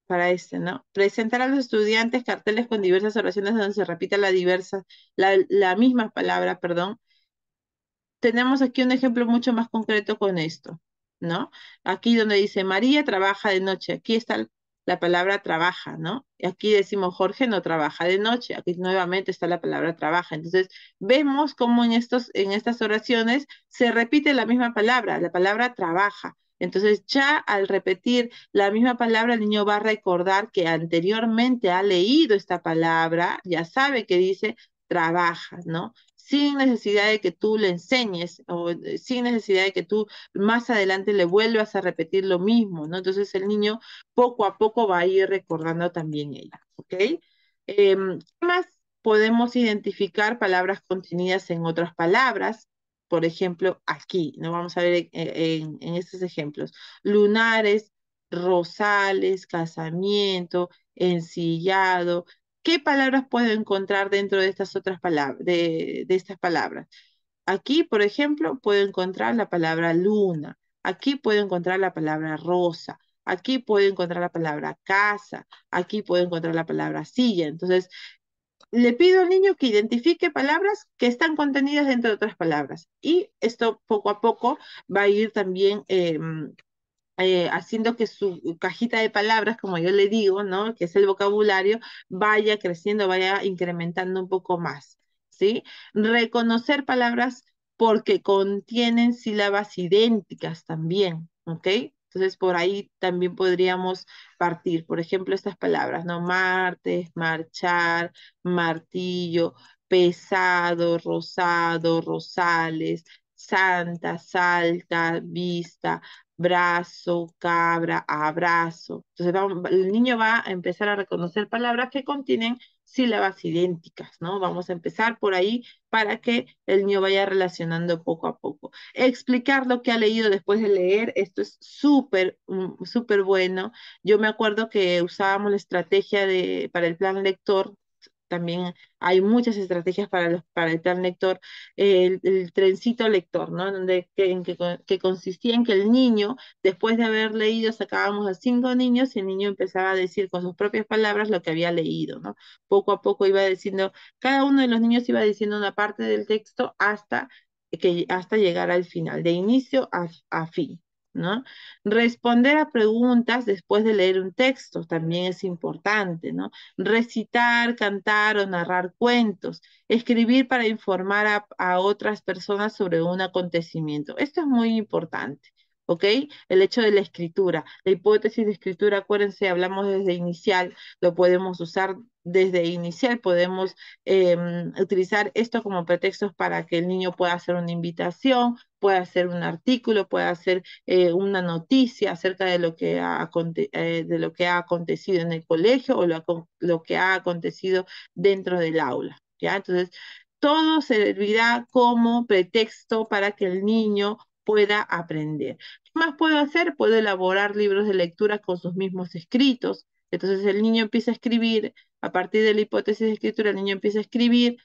para este, ¿no? Presentar a los estudiantes carteles con diversas oraciones donde se repita la diversa, la, misma palabra, perdón. Tenemos aquí un ejemplo mucho más concreto con esto, ¿no? Aquí donde dice María trabaja de noche, aquí está la palabra trabaja, ¿no? Y aquí decimos Jorge no trabaja de noche, aquí nuevamente está la palabra trabaja. Entonces, vemos cómo en estos en estas oraciones se repite la misma palabra, la palabra trabaja. Entonces ya al repetir la misma palabra, el niño va a recordar que anteriormente ha leído esta palabra, ya sabe que dice trabaja, ¿no? Sin necesidad de que tú le enseñes o eh, sin necesidad de que tú más adelante le vuelvas a repetir lo mismo, ¿no? Entonces el niño poco a poco va a ir recordando también ella, ¿ok? Em, ¿Qué más podemos identificar palabras contenidas en otras palabras? por ejemplo, aquí, nos Vamos a ver e-, en, estos ejemplos. Lunares, rosales, casamiento, ensillado. ¿Qué palabras puedo encontrar dentro de estas otras palabras, de estas palabras? Aquí, por ejemplo, puedo encontrar la palabra luna. Aquí puedo encontrar la palabra rosa. Aquí puedo encontrar la palabra casa. Aquí puedo encontrar la palabra silla. Entonces, le pido al niño que identifique palabras que están contenidas dentro de otras palabras. Y esto poco a poco va a ir también em, eh, haciendo que su cajita de palabras, como yo le digo, ¿no? Que es el vocabulario, vaya creciendo, vaya incrementando un poco más. ¿Sí? Reconocer palabras porque contienen sílabas idénticas también, ¿ok? Entonces, por ahí también podríamos partir, por ejemplo, estas palabras, ¿no? Martes, marchar, martillo, pesado, rosado, rosales, santa, salta, vista, brazo, cabra, abrazo. Entonces, el niño va a empezar a reconocer palabras que contienen sílabas idénticas, ¿no? Vamos a empezar por ahí para que el niño vaya relacionando poco a poco. Explicar lo que ha leído después de leer, esto es súper, mm, súper bueno. Yo me acuerdo que usábamos la estrategia de, para el plan lector también hay muchas estrategias para, los, para el plan lector, el, trencito lector, ¿no? Donde, que, consistía en que el niño, después de haber leído, sacábamos a cinco niños y el niño empezaba a decir con sus propias palabras lo que había leído, ¿no? Poco a poco iba diciendo, cada uno de los niños iba diciendo una parte del texto hasta, que, hasta llegar al final, de inicio a fin. Responder a preguntas después de leer un texto también es importante, Recitar, cantar o narrar cuentos, escribir para informar a otras personas sobre un acontecimiento. Esto es muy importante. ¿ok? El hecho de la escritura. La hipótesis de escritura, acuérdense, hablamos desde inicial, lo podemos usar desde inicial, podemos em, utilizar esto como pretextos para que el niño pueda hacer una invitación, pueda hacer un artículo, pueda hacer eh, una noticia acerca de lo, que ha, eh, de lo que ha acontecido en el colegio o lo, que ha acontecido dentro del aula. ¿ya? Entonces, todo servirá como pretexto para que el niño pueda aprender. ¿Qué más puedo hacer? Puedo elaborar libros de lectura con sus mismos escritos. Entonces el niño empieza a escribir, a partir de la hipótesis de escritura, el niño empieza a escribir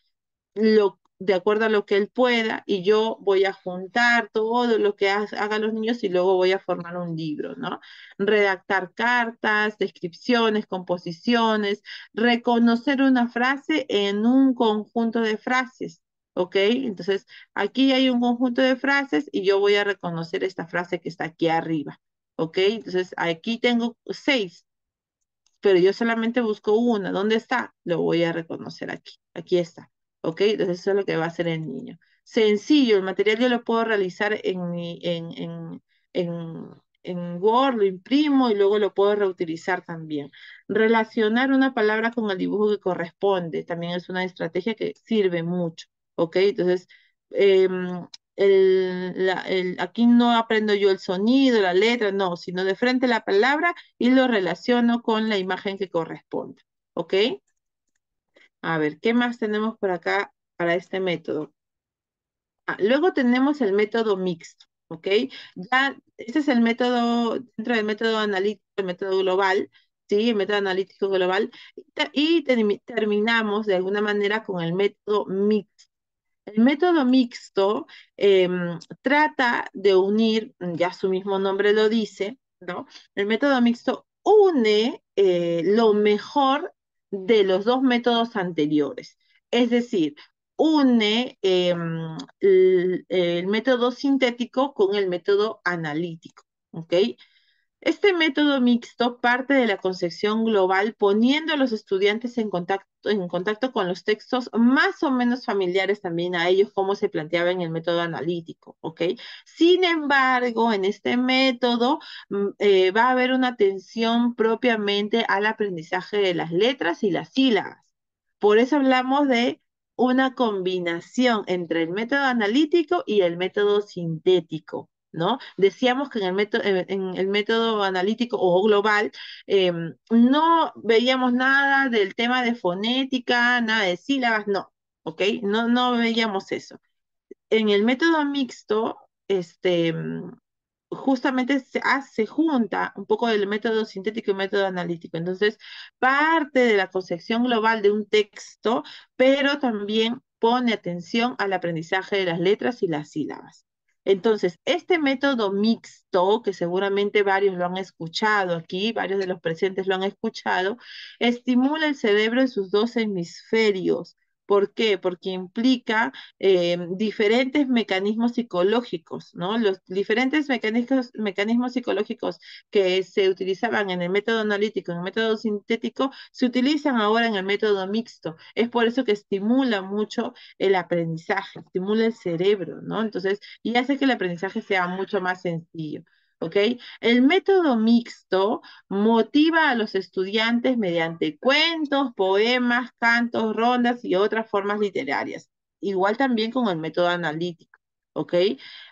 de acuerdo a lo que él pueda y yo voy a juntar todo lo que hagan los niños y luego voy a formar un libro, ¿no? Redactar cartas, descripciones, composiciones, reconocer una frase en un conjunto de frases ¿Ok? Entonces, aquí hay un conjunto de frases y yo voy a reconocer esta frase que está aquí arriba. ¿Ok? Entonces, aquí tengo seis, pero yo solamente busco una. ¿Dónde está? Lo voy a reconocer aquí. Aquí está. ¿Ok? Entonces, eso es lo que va a hacer el niño. Sencillo, el material yo lo puedo realizar en, en, Word, lo imprimo y luego lo puedo reutilizar también. Relacionar una palabra con el dibujo que corresponde también es una estrategia que sirve mucho. ¿ok? Entonces, em, el, el, aquí no aprendo yo el sonido, la letra, no, sino de frente la palabra y lo relaciono con la imagen que corresponde, ¿ok? A ver, ¿qué más tenemos por acá para este método? Ah, luego tenemos el método mixto, ¿ok? Ya, este es el método, dentro del método analítico, el método global, ¿sí? El método analítico global. Y, y terminamos de alguna manera con el método mixto. El método mixto em, trata de unir, mm, ya su mismo nombre lo dice, ¿no? El método mixto une eh, lo mejor de los dos métodos anteriores. Es decir, une em, el, método sintético con el método analítico. ¿okay? Este método mixto parte de la concepción global poniendo a los estudiantes en contacto en contacto con los textos más o menos familiares también a ellos, como se planteaba en el método analítico, ¿ok? Sin embargo, en este método mm, eh, va a haber una atención propiamente al aprendizaje de las letras y las sílabas. Por eso hablamos de una combinación entre el método analítico y el método sintético. ¿no? Decíamos que en el método, eh, en el método analítico o global em, no veíamos nada del tema de fonética, nada de sílabas, no, ¿ok? No, no veíamos eso. En el método mixto, este, em, justamente se, hace, ah, junta un poco del método sintético y método analítico. Entonces, parte de la concepción global de un texto, pero también pone atención al aprendizaje de las letras y las sílabas. Entonces, este método mixto, que seguramente varios lo han escuchado aquí, varios de los presentes lo han escuchado, estimula el cerebro en sus dos hemisferios ¿Por qué? Porque implica eh, diferentes mecanismos psicológicos, ¿no? Los diferentes mecanismos, mecanismos psicológicos que se utilizaban en el método analítico, en el método sintético, se utilizan ahora en el método mixto. Es por eso que estimula mucho el aprendizaje, estimula el cerebro, ¿no? Entonces, y hace que el aprendizaje sea mucho más sencillo. ¿ok? El método mixto motiva a los estudiantes mediante cuentos, poemas, cantos, rondas y otras formas literarias, igual también con el método analítico, ¿ok?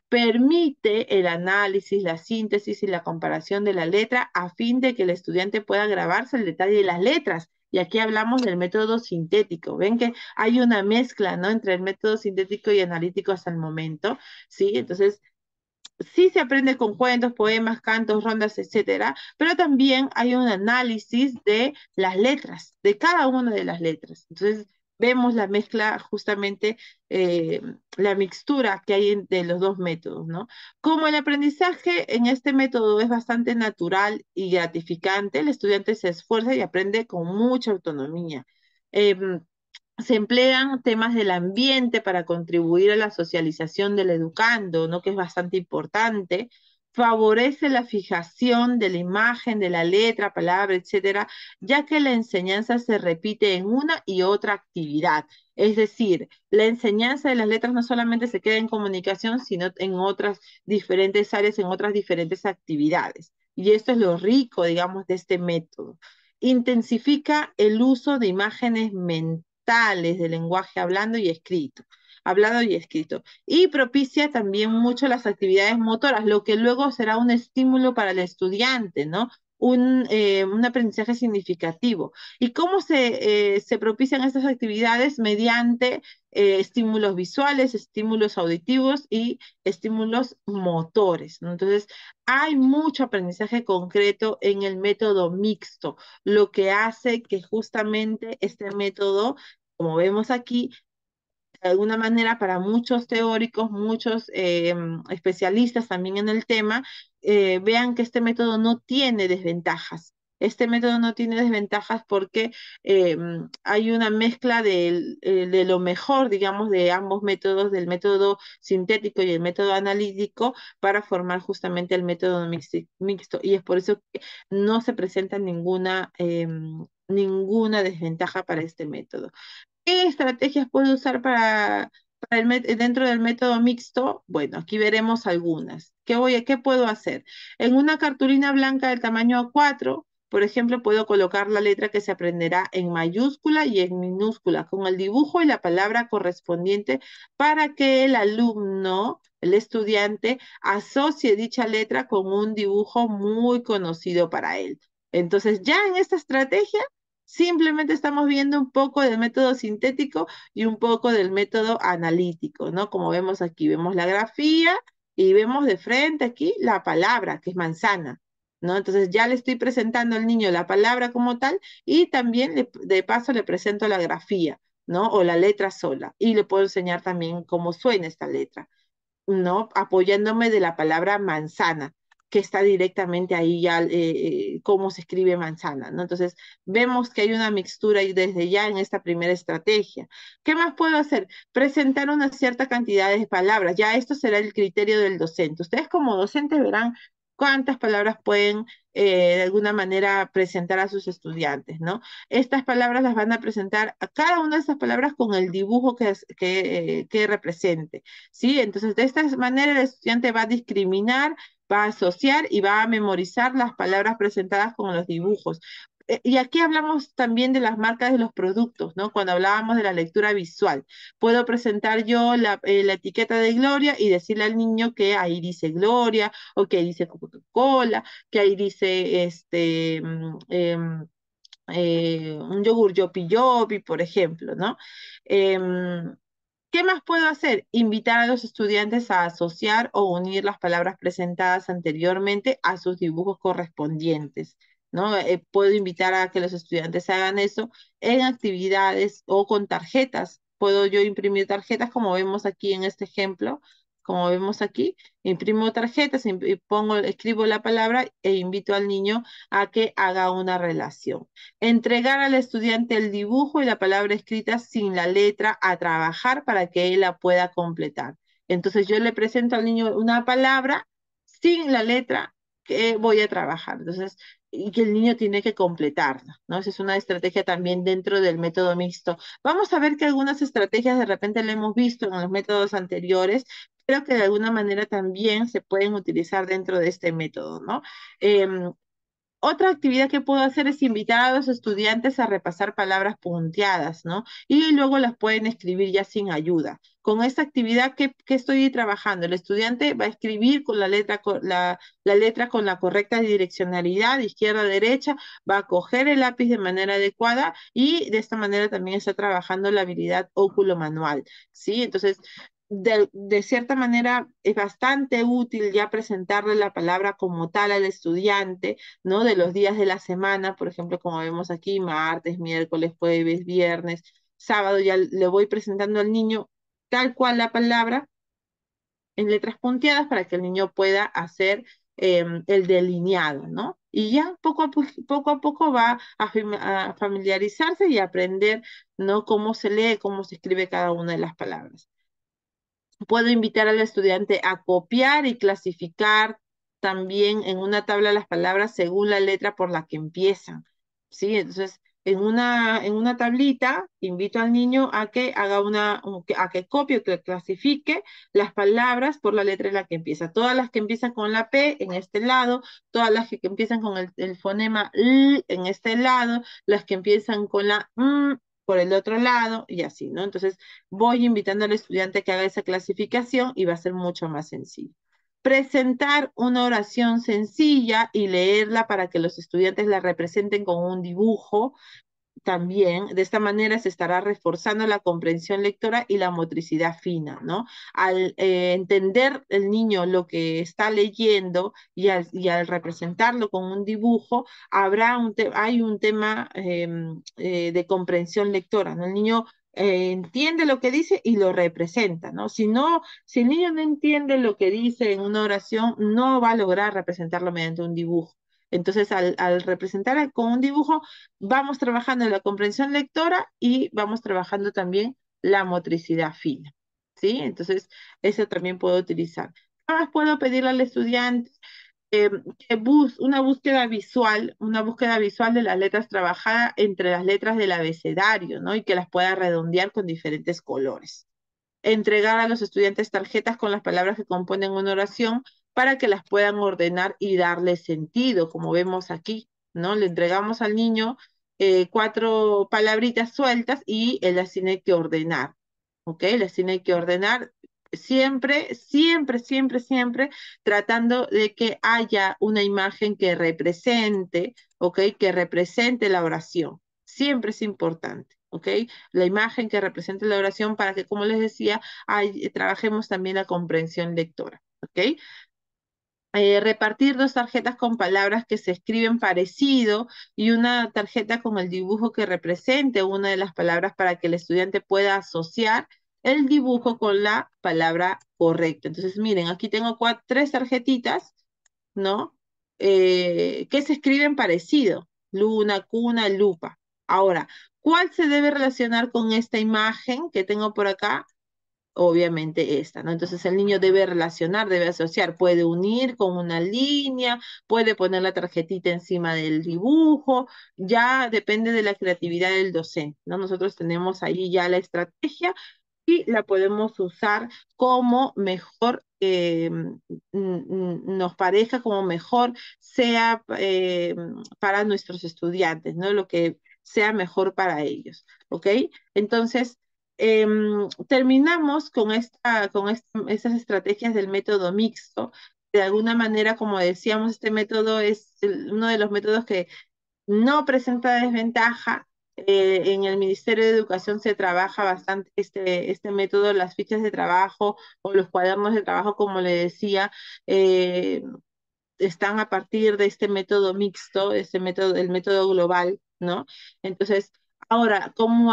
Permite el análisis, la síntesis y la comparación de la letra a fin de que el estudiante pueda grabarse el detalle de las letras. Y aquí hablamos del método sintético. Ven que hay una mezcla, ¿no? Entre el método sintético y analítico hasta el momento, ¿sí? Entonces, sí se aprende con cuentos, poemas, cantos, rondas, etcétera, pero también hay un análisis de las letras, de cada una de las letras. Entonces, vemos la mezcla, justamente eh, la mixtura que hay de los dos métodos, ¿no? Como el aprendizaje en este método es bastante natural y gratificante, el estudiante se esfuerza y aprende con mucha autonomía. Em, se emplean temas del ambiente para contribuir a la socialización del educando, ¿no? que es bastante importante, favorece la fijación de la imagen, de la letra, palabra, etcétera, ya que la enseñanza se repite en una y otra actividad. Es decir, la enseñanza de las letras no solamente se queda en comunicación, sino en otras diferentes áreas, en otras diferentes actividades. Y esto es lo rico, digamos, de este método. Intensifica el uso de imágenes mentales de lenguaje hablando y escrito hablado y escrito. Y propicia también mucho las actividades motoras, lo que luego será un estímulo para el estudiante, ¿no? un, eh, un aprendizaje significativo. ¿Y cómo se, eh, se propician estas actividades? Mediante eh, estímulos visuales, estímulos auditivos y estímulos motores. Entonces, hay mucho aprendizaje concreto en el método mixto, lo que hace que justamente este método como vemos aquí, de alguna manera para muchos teóricos, muchos eh, especialistas también en el tema, eh, vean que este método no tiene desventajas. Este método no tiene desventajas porque eh, hay una mezcla de, lo mejor, digamos, de ambos métodos, del método sintético y el método analítico, para formar justamente el método mixto. Y es por eso que no se presenta ninguna em, ninguna desventaja para este método estrategias puedo usar para, dentro del método mixto? Bueno, aquí veremos algunas. ¿Qué, voy a, ¿Qué puedo hacer? En una cartulina blanca del tamaño A4, por ejemplo, puedo colocar la letra que se aprenderá en mayúscula y en minúscula con el dibujo y la palabra correspondiente para que el alumno, el estudiante, asocie dicha letra con un dibujo muy conocido para él. Entonces, ya en esta estrategia Simplemente estamos viendo un poco del método sintético y un poco del método analítico, ¿no? Como vemos aquí, vemos la grafía y vemos de frente aquí la palabra, que es manzana, ¿no? Entonces ya le estoy presentando al niño la palabra como tal y también de paso le presento la grafía, ¿no? O la letra sola y le puedo enseñar también cómo suena esta letra, ¿no? Apoyándome de la palabra manzana que está directamente ahí ya eh, eh, cómo se escribe manzana, ¿no? Entonces, vemos que hay una mixtura y desde ya en esta primera estrategia. ¿Qué más puedo hacer? Presentar una cierta cantidad de palabras. Ya esto será el criterio del docente. Ustedes como docentes verán cuántas palabras pueden eh, de alguna manera presentar a sus estudiantes, ¿no? Estas palabras las van a presentar a cada una de esas palabras con el dibujo que, que, eh, que represente, ¿sí? Entonces, de esta manera el estudiante va a discriminar va a asociar y va a memorizar las palabras presentadas con los dibujos. Eh, y aquí hablamos también de las marcas de los productos, ¿no? Cuando hablábamos de la lectura visual. Puedo presentar yo la, eh, etiqueta de Gloria y decirle al niño que ahí dice Gloria, o que ahí dice Coca-Cola, que ahí dice este... Mm, em, eh, un yogur yopi yopi, por ejemplo, ¿no? Em, ¿Qué más puedo hacer? Invitar a los estudiantes a asociar o unir las palabras presentadas anteriormente a sus dibujos correspondientes. Eh, puedo invitar a que los estudiantes hagan eso en actividades o con tarjetas. Puedo yo imprimir tarjetas como vemos aquí en este ejemplo, como vemos aquí, imprimo tarjetas y pongo, escribo la palabra e invito al niño a que haga una relación. Entregar al estudiante el dibujo y la palabra escrita sin la letra a trabajar para que él la pueda completar. Entonces yo le presento al niño una palabra sin la letra que voy a trabajar. Entonces y que el niño tiene que completar, ¿no? Esa es una estrategia también dentro del método mixto. Vamos a ver que algunas estrategias de repente le hemos visto en los métodos anteriores, pero que de alguna manera también se pueden utilizar dentro de este método, ¿no? Em, otra actividad que puedo hacer es invitar a los estudiantes a repasar palabras punteadas, ¿no? Y luego las pueden escribir ya sin ayuda. Con esta actividad que, estoy trabajando, el estudiante va a escribir con la letra con la, la letra con la correcta direccionalidad, izquierda, derecha, va a coger el lápiz de manera adecuada y de esta manera también está trabajando la habilidad óculo manual, ¿sí? Entonces, de, cierta manera es bastante útil ya presentarle la palabra como tal al estudiante, ¿no? De los días de la semana, por ejemplo, como vemos aquí, martes, miércoles, jueves, viernes, sábado, ya le voy presentando al niño tal cual la palabra en letras punteadas para que el niño pueda hacer em, el delineado, ¿no? Y ya poco a, poco a poco va a, familiarizarse y aprender, ¿no? Cómo se lee, cómo se escribe cada una de las palabras. Puedo invitar al estudiante a copiar y clasificar también en una tabla las palabras según la letra por la que empiezan. ¿sí? Entonces, en una, en una tablita, invito al niño a que haga una, a que copie o que clasifique las palabras por la letra en la que empieza. Todas las que empiezan con la P en este lado, todas las que empiezan con el, el fonema L en este lado, las que empiezan con la M por el otro lado y así, ¿no? Entonces voy invitando al estudiante que haga esa clasificación y va a ser mucho más sencillo. Presentar una oración sencilla y leerla para que los estudiantes la representen con un dibujo también de esta manera se estará reforzando la comprensión lectora y la motricidad fina, ¿no? Al eh, entender el niño lo que está leyendo y al, representarlo con un dibujo, habrá un hay un tema em, eh, de comprensión lectora, ¿no? El niño eh, entiende lo que dice y lo representa, ¿no? Si no, si el niño no entiende lo que dice en una oración, no va a lograr representarlo mediante un dibujo. Entonces, al, representar con un dibujo, vamos trabajando la comprensión lectora y vamos trabajando también la motricidad fina. ¿Sí? Entonces, eso también puedo utilizar. Además, puedo pedirle al estudiante em, que una búsqueda visual, una búsqueda visual de las letras trabajadas entre las letras del abecedario, ¿no? Y que las pueda redondear con diferentes colores. Entregar a los estudiantes tarjetas con las palabras que componen una oración para que las puedan ordenar y darle sentido, como vemos aquí, ¿no? Le entregamos al niño eh, cuatro palabritas sueltas y él las tiene que ordenar, ¿ok? Las tiene que ordenar siempre, siempre, siempre, siempre tratando de que haya una imagen que represente, ¿ok? Que represente la oración. Siempre es importante. ¿ok? La imagen que represente la oración para que, como les decía, trabajemos también la comprensión lectora, ¿ok? Eh, repartir dos tarjetas con palabras que se escriben parecido y una tarjeta con el dibujo que represente una de las palabras para que el estudiante pueda asociar el dibujo con la palabra correcta. Entonces, miren, aquí tengo tres tarjetitas, ¿no? Eh, que se escriben parecido. Luna, cuna, lupa. Ahora, ¿cuál se debe relacionar con esta imagen que tengo por acá? obviamente esta, ¿no? Entonces el niño debe relacionar, debe asociar, puede unir con una línea, puede poner la tarjetita encima del dibujo, ya depende de la creatividad del docente, ¿no? Nosotros tenemos ahí ya la estrategia y la podemos usar como mejor eh, nos parezca, como mejor sea eh, para nuestros estudiantes, ¿no? Lo que sea mejor para ellos, ¿ok? Entonces, Em, terminamos con, esta, con estas estrategias del método mixto. De alguna manera, como decíamos, este método es uno de los métodos que no presenta desventaja. Eh, en el Ministerio de Educación se trabaja bastante este, este método, las fichas de trabajo o los cuadernos de trabajo, como le decía, eh, están a partir de este método mixto, este método, el método global, ¿no? Entonces, ahora, cómo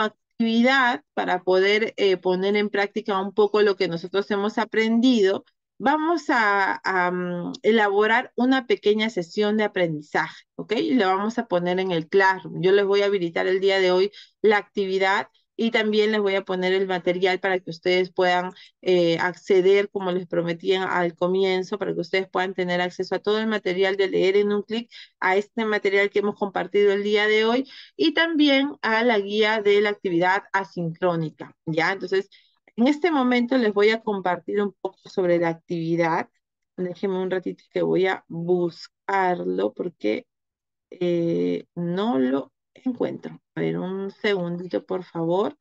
para poder eh, poner en práctica un poco lo que nosotros hemos aprendido, vamos a, mm, elaborar una pequeña sesión de aprendizaje, ¿ok? Y la vamos a poner en el Classroom. Yo les voy a habilitar el día de hoy la actividad y también les voy a poner el material para que ustedes puedan eh, acceder, como les prometía al comienzo, para que ustedes puedan tener acceso a todo el material de leer en un clic, a este material que hemos compartido el día de hoy y también a la guía de la actividad asincrónica, ¿ya? Entonces, en este momento les voy a compartir un poco sobre la actividad. Déjenme un ratito que voy a buscarlo porque eh, no lo encuentro. A ver, un segundito, por favor.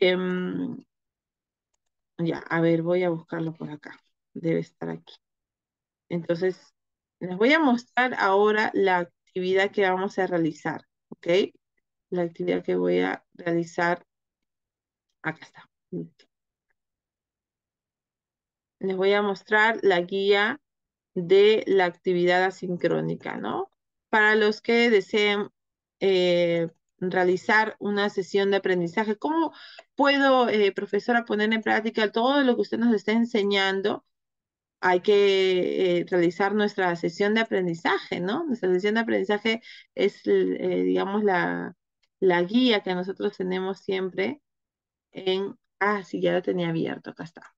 Em, ya, a ver, voy a buscarlo por acá. Debe estar aquí. Entonces, les voy a mostrar ahora la actividad que vamos a realizar, ¿ok? La actividad que voy a realizar. Acá está. Les voy a mostrar la guía de la actividad asincrónica, ¿no? Para los que deseen eh, realizar una sesión de aprendizaje? ¿Cómo puedo, eh, profesora, poner en práctica todo lo que usted nos está enseñando? Hay que eh, realizar nuestra sesión de aprendizaje, ¿no? Nuestra sesión de aprendizaje es, digamos, la, la guía que nosotros tenemos siempre en... Ah, sí, ya lo tenía abierto, acá está.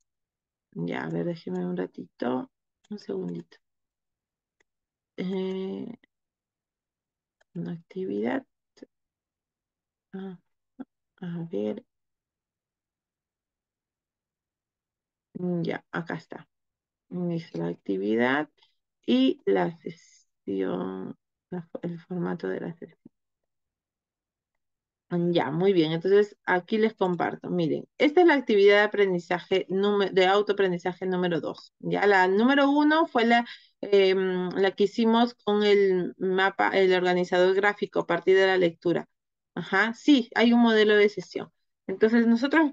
Ya, a ver, déjeme un ratito, un segundito. Eh, una actividad. Ah, a ver. Mm, ya, acá está. Es la actividad y la sesión, el formato de la sesión. Mm, ya, muy bien. Entonces, aquí les comparto. Miren, esta es la actividad de aprendizaje, de autoaprendizaje número dos. Ya, la número uno fue la Em, la que hicimos con el mapa, el organizador gráfico a partir de la lectura. Ajá, sí, hay un modelo de sesión. Entonces nosotros,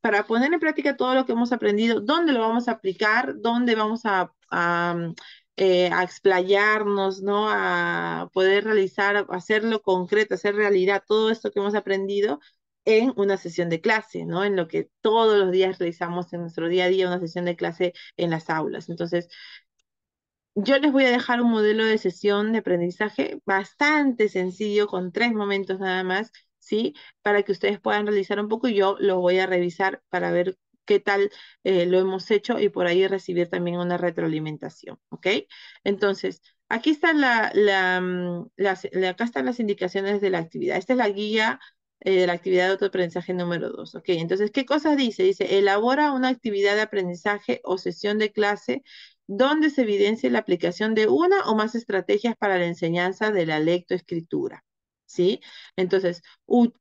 para poner en práctica todo lo que hemos aprendido, ¿dónde lo vamos a aplicar? ¿Dónde vamos a, a, eh, a explayarnos, ¿no? A poder realizar, hacerlo concreto, hacer realidad todo esto que hemos aprendido en una sesión de clase, ¿no? En lo que todos los días realizamos en nuestro día a día una sesión de clase en las aulas. Entonces, yo les voy a dejar un modelo de sesión de aprendizaje bastante sencillo, con tres momentos nada más, ¿sí? Para que ustedes puedan realizar un poco y yo lo voy a revisar para ver qué tal eh, lo hemos hecho y por ahí recibir también una retroalimentación, ¿ok? Entonces, aquí mm, están la, las, indicaciones de la actividad. Esta es la guía eh, de la actividad de autoaprendizaje número dos, ¿ok? Entonces, ¿qué cosas dice? Dice, elabora una actividad de aprendizaje o sesión de clase donde se evidencia la aplicación de una o más estrategias para la enseñanza de la lectoescritura. ¿Sí? Entonces,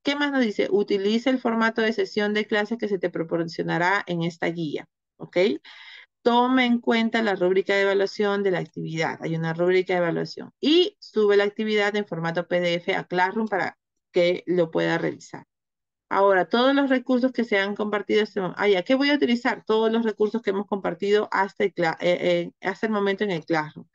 ¿qué más nos dice? Utiliza el formato de sesión de clase que se te proporcionará en esta guía. ¿Ok? Toma en cuenta la rúbrica de evaluación de la actividad. Hay una rúbrica de evaluación. Y sube la actividad en formato PDF a Classroom para que lo pueda revisar. Ahora, todos los recursos que se han compartido, este ah, ya, ¿qué voy a utilizar? Todos los recursos que hemos compartido hasta el, eh, eh, hasta el momento en el Classroom.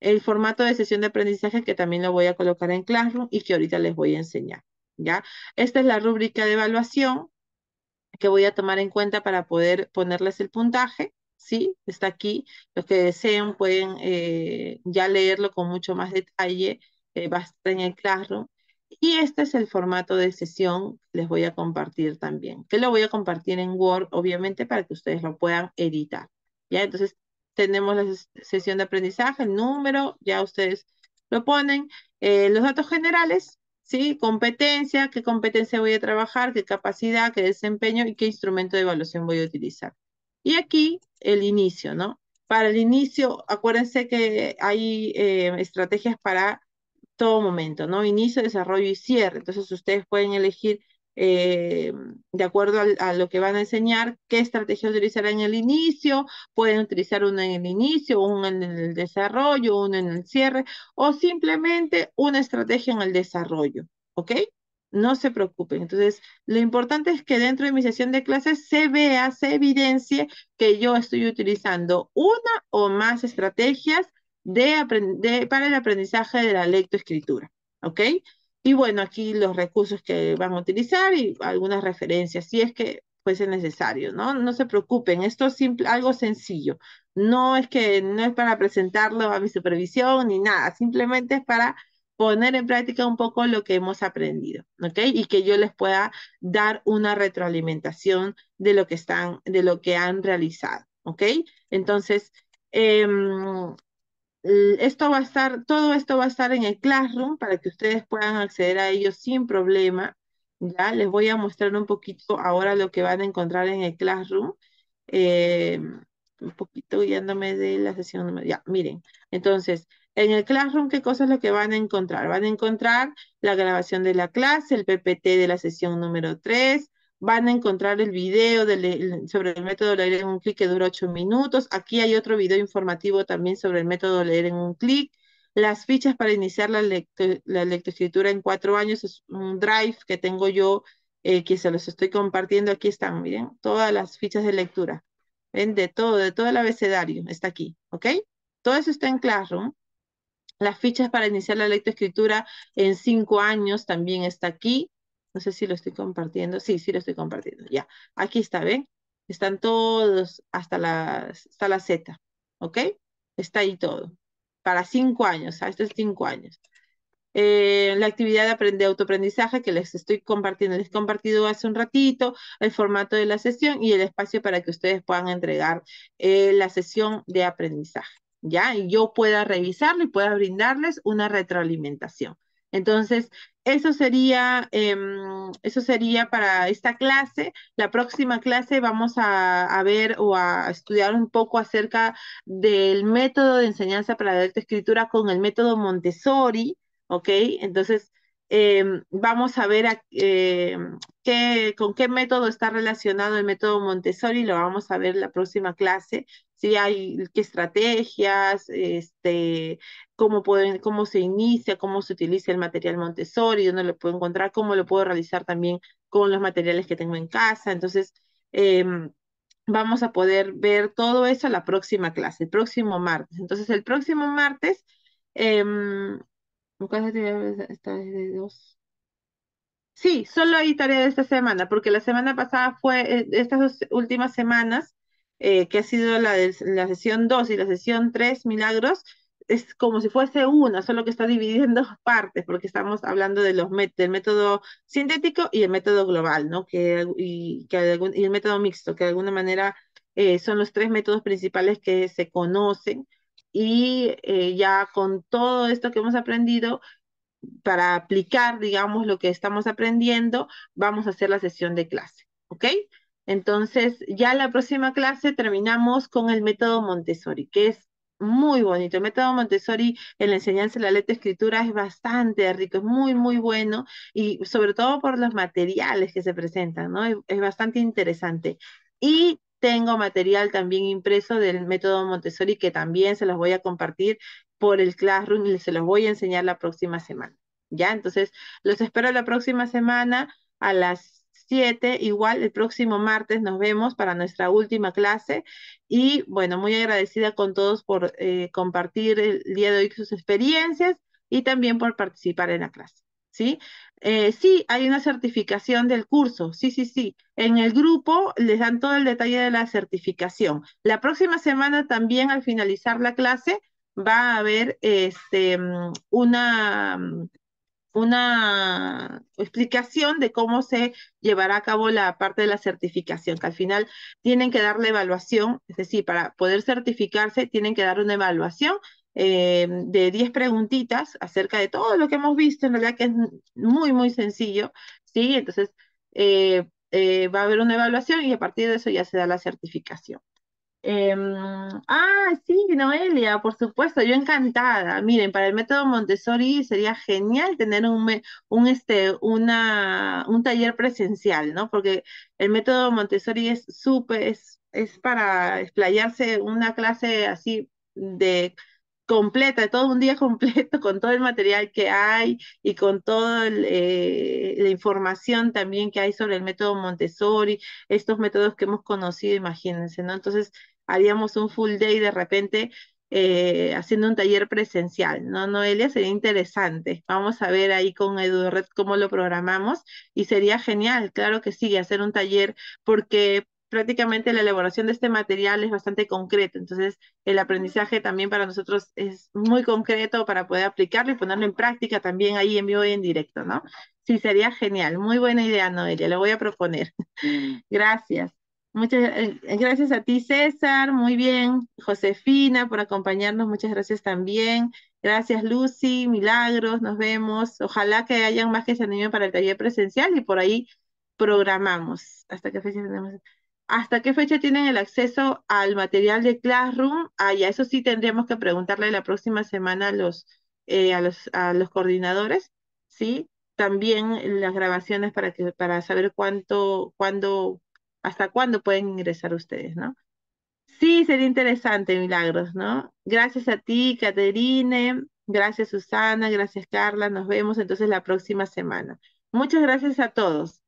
El formato de sesión de aprendizaje que también lo voy a colocar en Classroom y que ahorita les voy a enseñar. ¿ya? Esta es la rúbrica de evaluación que voy a tomar en cuenta para poder ponerles el puntaje. ¿sí? Está aquí. Los que deseen pueden eh, ya leerlo con mucho más detalle. va a estar en el Classroom. Y este es el formato de sesión les voy a compartir también, que lo voy a compartir en Word, obviamente, para que ustedes lo puedan editar. ¿ya? Entonces, tenemos la sesión de aprendizaje, el número, ya ustedes lo ponen. Eh, los datos generales, ¿sí? Competencia, qué competencia voy a trabajar, qué capacidad, qué desempeño y qué instrumento de evaluación voy a utilizar. Y aquí el inicio, ¿no? Para el inicio, acuérdense que hay eh, estrategias para todo momento, ¿no? Inicio, desarrollo y cierre. Entonces ustedes pueden elegir eh, de acuerdo a lo que van a enseñar, qué estrategia utilizarán en el inicio, pueden utilizar una en el inicio, una en el desarrollo, una en el cierre, o simplemente una estrategia en el desarrollo, ¿ok? No se preocupen. Entonces, lo importante es que dentro de mi sesión de clases se vea, se evidencie que yo estoy utilizando una o más estrategias de, para el aprendizaje de la lectoescritura. ¿Ok? Y bueno, aquí los recursos que van a utilizar y algunas referencias, si es que fuese necesario, ¿no? No se preocupen, esto es algo sencillo. No es que no es para presentarlo a mi supervisión ni nada, simplemente es para poner en práctica un poco lo que hemos aprendido, ¿ok? Y que yo les pueda dar una retroalimentación de lo que están, de lo que han realizado, ¿ok? Entonces, em, eh, esto va a estar, todo esto va a estar en el Classroom para que ustedes puedan acceder a ellos sin problema. Ya les voy a mostrar un poquito ahora lo que van a encontrar en el Classroom. Eh, un poquito guiándome de la sesión número. Ya, miren. Entonces, en el Classroom, ¿qué cosas es lo que van a encontrar? Van a encontrar la grabación de la clase, el PPT de la sesión número 3, van a encontrar el video sobre el método de leer en un clic que dura ocho minutos. Aquí hay otro video informativo también sobre el método leer en un clic. Las fichas para iniciar la, la lectoescritura en cuatro años es un drive que tengo yo eh, que se los estoy compartiendo. Aquí están, miren, todas las fichas de lectura. Ven, de todo, de todo el abecedario está aquí, ¿ok? Todo eso está en Classroom. Las fichas para iniciar la lectoescritura en cinco años también está aquí. No sé si lo estoy compartiendo. Sí, sí lo estoy compartiendo. Ya. Aquí está, ¿ven? Están todos hasta la, hasta la Z. ¿Ok? Está ahí todo. Para cinco años. A ah, estos cinco años. Eh, la actividad de, autoaprendizaje que les estoy compartiendo. Les he compartido hace un ratito el formato de la sesión y el espacio para que ustedes puedan entregar eh, la sesión de aprendizaje. ¿Ya? Y yo pueda revisarlo y pueda brindarles una retroalimentación. Entonces, em, eso sería, para esta clase. La próxima clase vamos a, ver o a estudiar un poco acerca del método de enseñanza para la escritura con el método Montessori, ¿ok? Entonces, em, vamos a ver em, qué, con qué método está relacionado el método Montessori, lo vamos a ver la próxima clase si hay qué estrategias, este, cómo, cómo se inicia, cómo se utiliza el material Montessori, dónde lo puedo encontrar, cómo lo puedo realizar también con los materiales que tengo en casa. Entonces, em, vamos a poder ver todo eso la próxima clase, el próximo martes. Entonces, el próximo martes, em, dos. Sí, solo hay tarea de esta semana, porque la semana pasada fue, eh, estas dos últimas semanas eh, que ha sido la, sesión 2 y la sesión 3, milagros, es como si fuese una, solo que está dividida en dos partes, porque estamos hablando de los del método sintético y el método global, ¿no? Que, y, el método mixto, que de alguna manera eh, son los tres métodos principales que se conocen. Y eh, ya con todo esto que hemos aprendido, para aplicar, digamos, lo que estamos aprendiendo, vamos a hacer la sesión de clase, ¿ok? Entonces, ya la próxima clase terminamos con el método Montessori, que es muy bonito. El método Montessori en la enseñanza de la letra escritura es bastante rico, es muy, muy bueno y sobre todo por los materiales que se presentan, ¿no? Es, bastante interesante. Y tengo material también impreso del método Montessori que también se los voy a compartir por el Classroom y se los voy a enseñar la próxima semana. ¿Ya? Entonces, los espero la próxima semana a las Igual el próximo martes nos vemos para nuestra última clase y bueno, muy agradecida con todos por eh, compartir el día de hoy sus experiencias y también por participar en la clase. ¿sí? Eh, sí, hay una certificación del curso, sí, sí, sí. En el grupo les dan todo el detalle de la certificación. La próxima semana también al finalizar la clase va a haber este, mm, una mm, una explicación de cómo se llevará a cabo la parte de la certificación, que al final tienen que dar la evaluación, es decir, para poder certificarse tienen que dar una evaluación eh, de 10 preguntitas acerca de todo lo que hemos visto, en realidad que es muy, muy sencillo, ¿sí? Entonces, eh, eh, va a haber una evaluación y a partir de eso ya se da la certificación. Em, ah, sí, Noelia, por supuesto, yo encantada. Miren, para el método Montessori sería genial tener un, un, este, una, un taller presencial, ¿no? Porque el método Montessori es súper, es, es para explayarse una clase así de completa, de todo un día completo, con todo el material que hay y con toda eh, la información también que hay sobre el método Montessori, estos métodos que hemos conocido, imagínense, ¿no? Entonces, haríamos un full day de repente eh, haciendo un taller presencial, ¿no, Noelia? Sería interesante. Vamos a ver ahí con EduRed cómo lo programamos y sería genial, claro que sí, hacer un taller porque prácticamente la elaboración de este material es bastante concreto, entonces el aprendizaje también para nosotros es muy concreto para poder aplicarlo y ponerlo en práctica también ahí en vivo y en directo, ¿no? Sí, sería genial, muy buena idea, Noelia, Le voy a proponer. Gracias. Muchas eh, eh, gracias a ti, César. Muy bien. Josefina, por acompañarnos. Muchas gracias también. Gracias, Lucy. Milagros, nos vemos. Ojalá que hayan más que se animen para el taller presencial y por ahí programamos. ¿Hasta qué fecha tenemos? ¿Hasta qué fecha tienen el acceso al material de Classroom? Ah, eso sí tendríamos que preguntarle la próxima semana a los, eh, a los, a los coordinadores, ¿sí? También las grabaciones para, para saber cuánto, cuándo ¿Hasta cuándo pueden ingresar ustedes, no? Sí, sería interesante, Milagros, ¿no? Gracias a ti, Caterine. Gracias, Susana. Gracias, Carla. Nos vemos entonces la próxima semana. Muchas gracias a todos.